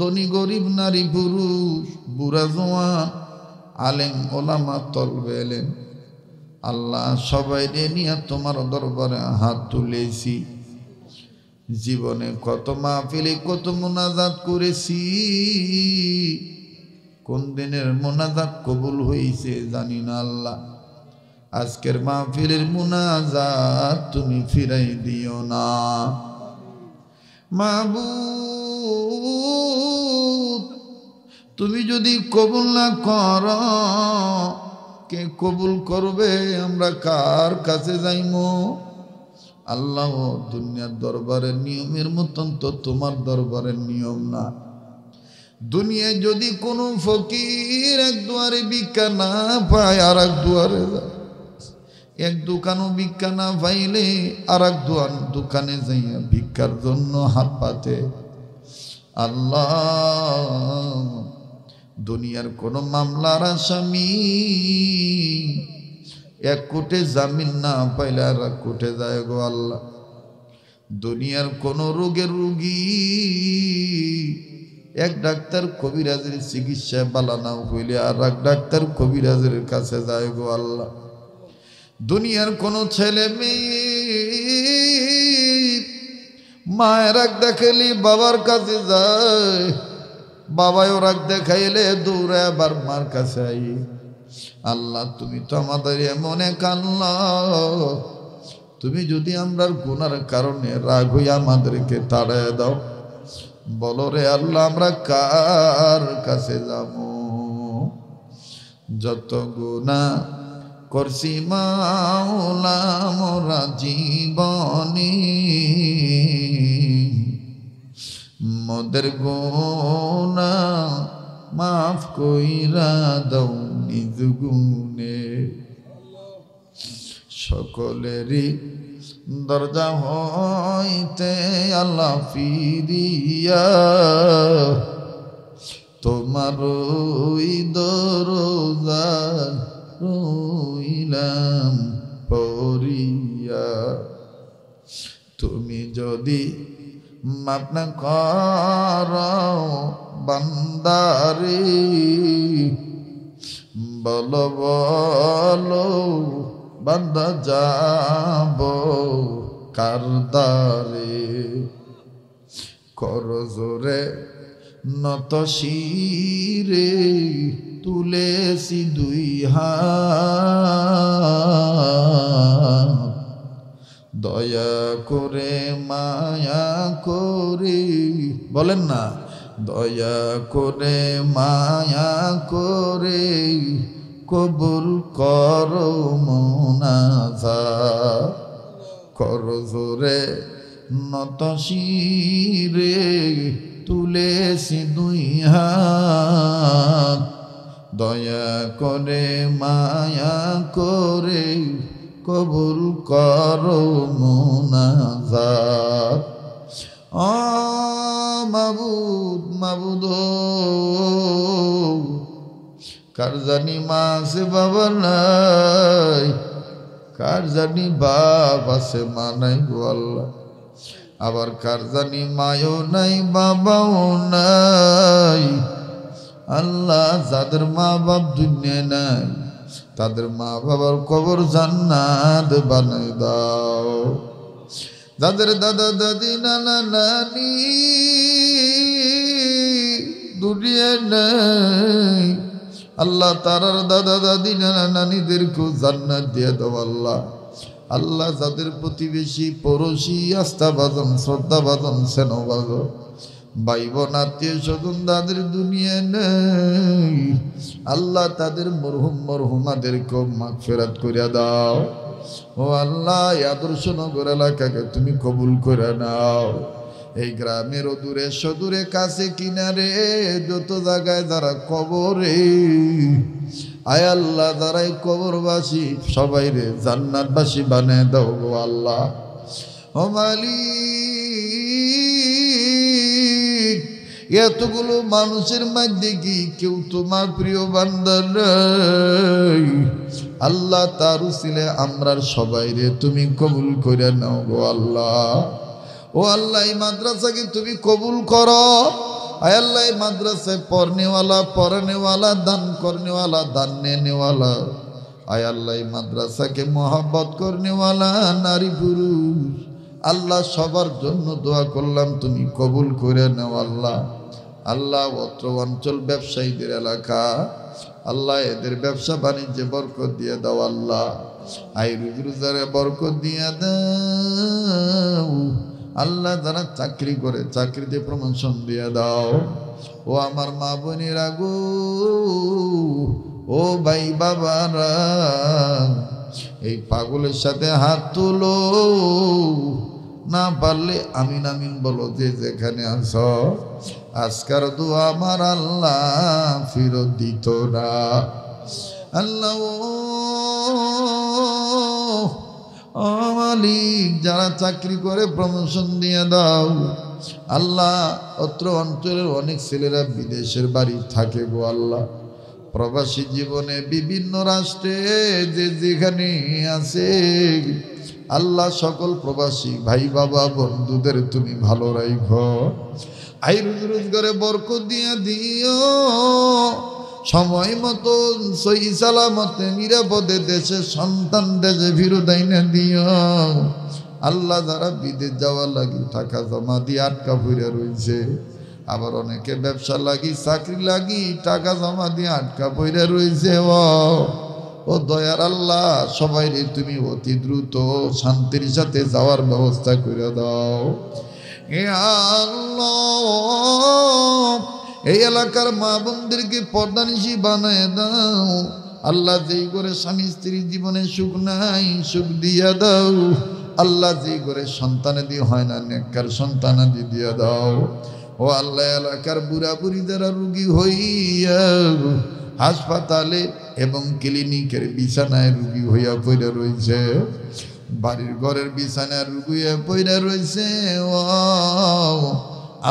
ধনী গরিব নারী পুরুষ বুড়া জোয়ান আলেম ওলামা তলবে এলেন আল্লাহ সবাই নিয়ে তোমার দরবারে হাত তুলেছি জীবনে কত মাহফিলে কত মোনাজাত করেছি কোন দিনের মোনাজাত কবুল হয়েছে জানি না আল্লাহ আজকের মাহফিলের মোনাজাত তুমি ফিরাই দিও না মাবু তুমি যদি কবুল না কর কে কবুল করবে আমরা কার কাছে যাইমো আল্লাহ দুনিয়ার দরবারের নিয়মের মতন তো তোমার দরবারের নিয়ম না দুনিয়ায় যদি কোনো ফকির এক দুয়ারে ভিক্ষা না পায় আর এক দুয়ারে এক দোকানও ভিক্ষা না পাইলে আর এক দোয়ার দোকানে যাইয়া ভিক্ষার জন্য হাত পাতে আল্লাহ দুনিয়ার কোনো মামলার আসামি এক কোটে জামিন না পাইলে আর এক কোটে যায় গো আল্লাহ দুনিয়ার কোন রোগের রুগী এক ডাক্তার কবিরাজের চিকিৎসা বালা না হইলে আর এক ডাক্তার কবিরাজের কাছে যায় গো আল্লাহ দুনিয়ার কোন ছেলে মেয়ে মায়ের রাগ দেখেলি বাবার কাছে যায় বাবায় রাগ দেখাইলে দূরে আবার মার কাছে আই আল্লাহ তুমি তো আমাদের এমন এক আল্লাহ তুমি যদি আমরা গুনার কারণে রাগ হয়ে আমাদেরকে তাড়ায় দাও বলো রে আল্লাহ আমরা কার কাছে যাব যত গুণা করছি মাওলামরা মোরা জীবনী মদের গোনা মাফ কইরা দৌ নিজ গুণে সকলেরই দরজা হইতে আল্লাহ ফিরিয়া তোমার ওই দরজা রইলাম পরিয়া তুমি যদি মাপনা কর বন্দারি বল বন্দ যাব কারদারে কর জোরে নত শিরে তুলেছি দুই হাত দয়া করে মায়া করে বলেন না দয়া করে মায়া করে কবুল কর মোনাজা কর জোরে নতশিরে তুলেছি দুই দয়া করে মায়া করে কবুল কর মোনাজাত মাবুদ মাবুদ কার জানি মা আছে বাবা নাই কার জানি বাপ আছে মা নাই গো আল্লাহ আবার কার জানি মায়ও নাই বাবাও নাই আল্লাহ যাদের মা বাপ দুনিয়া নাই তাদের মা বাবার কবর জান্নাত বানাই দাও যাদের দাদা দাদি নানা নানি দুনিয়া নাই আল্লাহ তারার দাদা দাদি নানা নানিদেরকেও জান্নার দিয়ে দাও আল্লাহ আল্লাহ যাদের প্রতিবেশী আস্থা বাজন শ্রদ্ধা বাজন ভাই বোন আত্মীয় স্বজন তাদের দুনিয়া নেই আল্লাহ তাদের মরহুম মরহুমাদেরকে মাগ ফেরাত করিয়া দাও ও আল্লাহ আদর্শনগর এলাকাকে তুমি কবুল করে নাও এই গ্রামের দূরে সদূরে কাছে কিনারে যত জায়গায় যারা কবরে আয় আল্লাহ দ্বারাই কবরবাসী সবাই রে জান্নাতবাসী বানিয়ে দাও গো আল্লাহ ও মালি এতগুলো মানুষের মধ্যে কি কেউ তোমার প্রিয় বান্দার আল্লাহ তার উচিলে আমরার সবাই রে তুমি কবুল করে নাও গো আল্লাহ ও আল্লাহ এই মাদ্রাসাকে তুমি কবুল করো আল্লাহ এই মাদ্রাসায় পড়নেওয়ালা পরনেওয়ালা দান করনেওয়ালা দান নেওয়ালা আয় আল্লাহ এই মাদ্রাসাকে মহাব্বত করনেওয়ালা নারী পুরুষ আল্লাহ সবার জন্য দোয়া করলাম তুমি কবুল করে নেওয়াল্লাহ আল্লাহ আল্লাহ অত্র অঞ্চল ব্যবসায়ীদের এলাকা আল্লাহ এদের ব্যবসা বাণিজ্যে বরকত দিয়ে দাও আল্লাহ আই রুজরুজারে বরকত দিয়ে দাও আল্লাহ যারা চাকরি করে চাকরিতে প্রমোশন দিয়ে দাও ও আমার মা বোনের আগু ও ভাই বাবারা এই পাগলের সাথে হাত তুলো না পারলে আমিন আমিন বলো যে যেখানে আস আজকার দু আমার আল্লাহ ফিরত দিত না আল্লাহ মালিক যারা চাকরি করে প্রমোশন দিয়ে দাও আল্লাহ অত্র অঞ্চলের অনেক ছেলেরা বিদেশের বাড়ি থাকে গো আল্লাহ প্রবাসী জীবনে বিভিন্ন রাষ্ট্রে যে যেখানে আছে আল্লাহ সকল প্রবাসী ভাই বাবা বন্ধুদের তুমি ভালো রাইভ আই রোজ রোজগারে বরক দিয়ে দিও সময় মতো সই সালামতে নিরাপদে দেশে সন্তান দেশে না দিও আল্লাহ যারা বিদেশ যাওয়া লাগি টাকা জমা দিয়ে আটকা ফুরে রয়েছে আবার অনেকে ব্যবসা লাগি চাকরি লাগি টাকা জমা দিয়ে আটকা পড়ে রয়েছে ও ও দয়ার আল্লাহ সবাই তুমি অতি দ্রুত শান্তির সাথে যাওয়ার ব্যবস্থা করে দাও এ আল্লাহ এই এলাকার মা বোনদেরকে পর্দানিশি বানায় দাও আল্লাহ যেই করে স্বামী স্ত্রীর জীবনে সুখ নাই সুখ দিয়া দাও আল্লাহ যেই করে সন্তান দিয়ে হয় না নেককার দি দিয়া দাও ও আল্লাহ এলাকার বুড়া বুড়ি যারা রুগী হইয়া হাসপাতালে এবং ক্লিনিকের বিছানায় রুগী হইয়া পড়ে রয়েছে বাড়ির ঘরের বিছানায় রুগী হইয়া পড়ে রয়েছে ও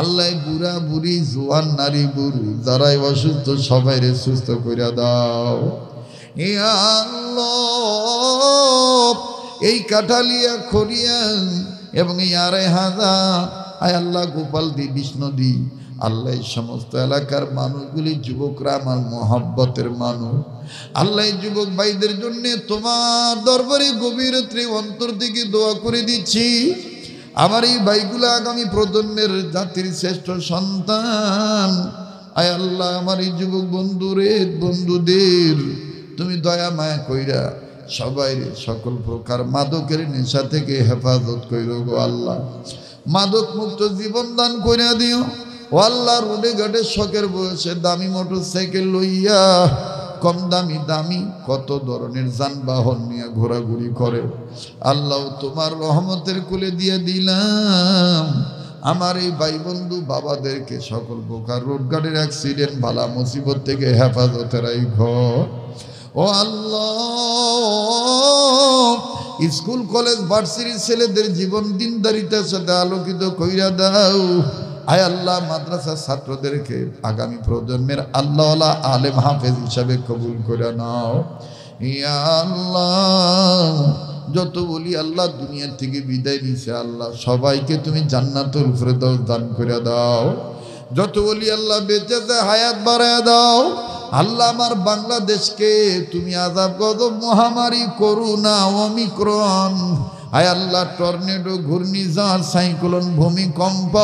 আল্লাহ বুড়া বুড়ি জোয়ান নারী বুড়ি যারাই অসুস্থ সবাই রে সুস্থ করিয়া দাও এই কাঠালিয়া খরিয়া এবং এই আড়াই হাজার আয় আল্লাহ গোপাল দি বিষ্ণু দি আল্লাহ সমস্ত এলাকার মানুষগুলি যুবকরা আমার মহাব্বতের মানুষ আল্লাহ যুবক ভাইদের জন্য তোমার দরবারে গভীর রাত্রে অন্তর দিকে দোয়া করে দিচ্ছি আমার এই ভাইগুলো আগামী প্রজন্মের জাতির শ্রেষ্ঠ সন্তান আয় আল্লাহ আমার এই যুবক বন্ধুরে বন্ধুদের তুমি দয়া মায়া কইরা সবাই সকল প্রকার মাদকের নেশা থেকে হেফাজত কইর গো আল্লাহ মাদক মুক্ত জীবন দান করিয়া দিও ও আল্লাহ রোডে ঘাটে শখের বয়সে দামি মোটর সাইকেল লইয়া কম দামি দামি কত ধরনের যানবাহন নিয়ে ঘোরাঘুরি করে আল্লাহ তোমার রহমতের কুলে দিয়ে দিলাম আমার এই ভাই বন্ধু বাবাদেরকে সকল প্রকার রোড গাড়ির অ্যাক্সিডেন্ট ভালা মুসিবত থেকে হেফাজতে ঘর ও আল্লাহ স্কুল কলেজ ভার্সিটির ছেলেদের জীবন দিনদারিতার সাথে আলোকিত কইরা দাও আয় আল্লাহ মাদ্রাসার ছাত্রদেরকে আগামী প্রজন্মের আল্লাহ আলেম হাফেজ হিসাবে কবুল করে নাও ইয়া আল্লাহ যত বলি আল্লাহ দুনিয়ার থেকে বিদায় নিছে আল্লাহ সবাইকে তুমি উপরে ফেরদাউস দান করে দাও যত বলি আল্লাহ বেঁচে হায়াত বাড়ায় দাও আল্লাহ আমার বাংলাদেশকে তুমি আজাব গজব মহামারী করুণা অমিক্রণ আয় আল্লাহ টর্নেডো ঘূর্ণিঝড় সাইক্লোন ভূমিকম্প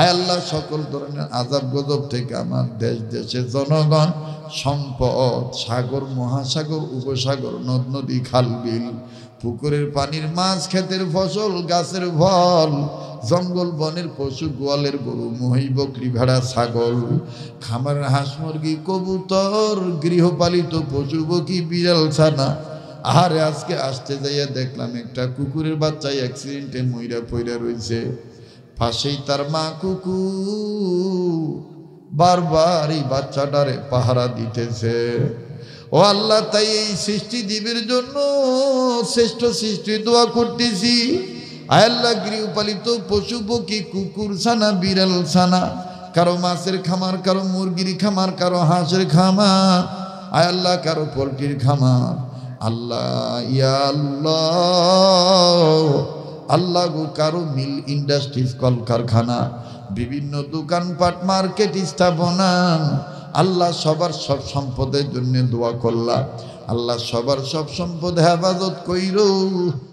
আয় আল্লাহ সকল ধরনের আজাব গজব থেকে আমার দেশ দেশের জনগণ সম্পদ সাগর মহাসাগর উপসাগর নদ নদী বিল পুকুরের পানির মাছ ক্ষেতের ফসল গাছের ফল জঙ্গল বনের পশু গোয়ালের গরু মহি বকরি ভেড়া ছাগল খামারের হাঁস মুরগি কবুতর গৃহপালিত পশু বকি বিড়াল ছানা আহারে আজকে আসতে যাইয়া দেখলাম একটা কুকুরের বাচ্চা অ্যাক্সিডেন্টে ময়রা পয়রা রয়েছে ফাঁসেই তার মা কুকুর বারবার এই বাচ্চাটারে পাহারা দিতেছে ও আল্লাহ তাই এই সৃষ্টি দিবের জন্য শ্রেষ্ঠ সৃষ্টি দোয়া করতেছি আয়াল্লাহ গৃহপালিত পশু পক্ষী কুকুর ছানা বিড়াল ছানা কারো মাছের খামার কারো মুরগির খামার কারো হাঁসের খামার আয়াল্লাহ কারো পোলট্রির খামার আল্লাহ আল্লাহ আল্লাহ গো কারো মিল ইন্ডাস্ট্রিজ কলকারখানা বিভিন্ন দোকানপাট মার্কেট স্থাপনা আল্লাহ সবার সব সম্পদের জন্য দোয়া করলা আল্লাহ সবার সব সম্পদ হেফাজত কইর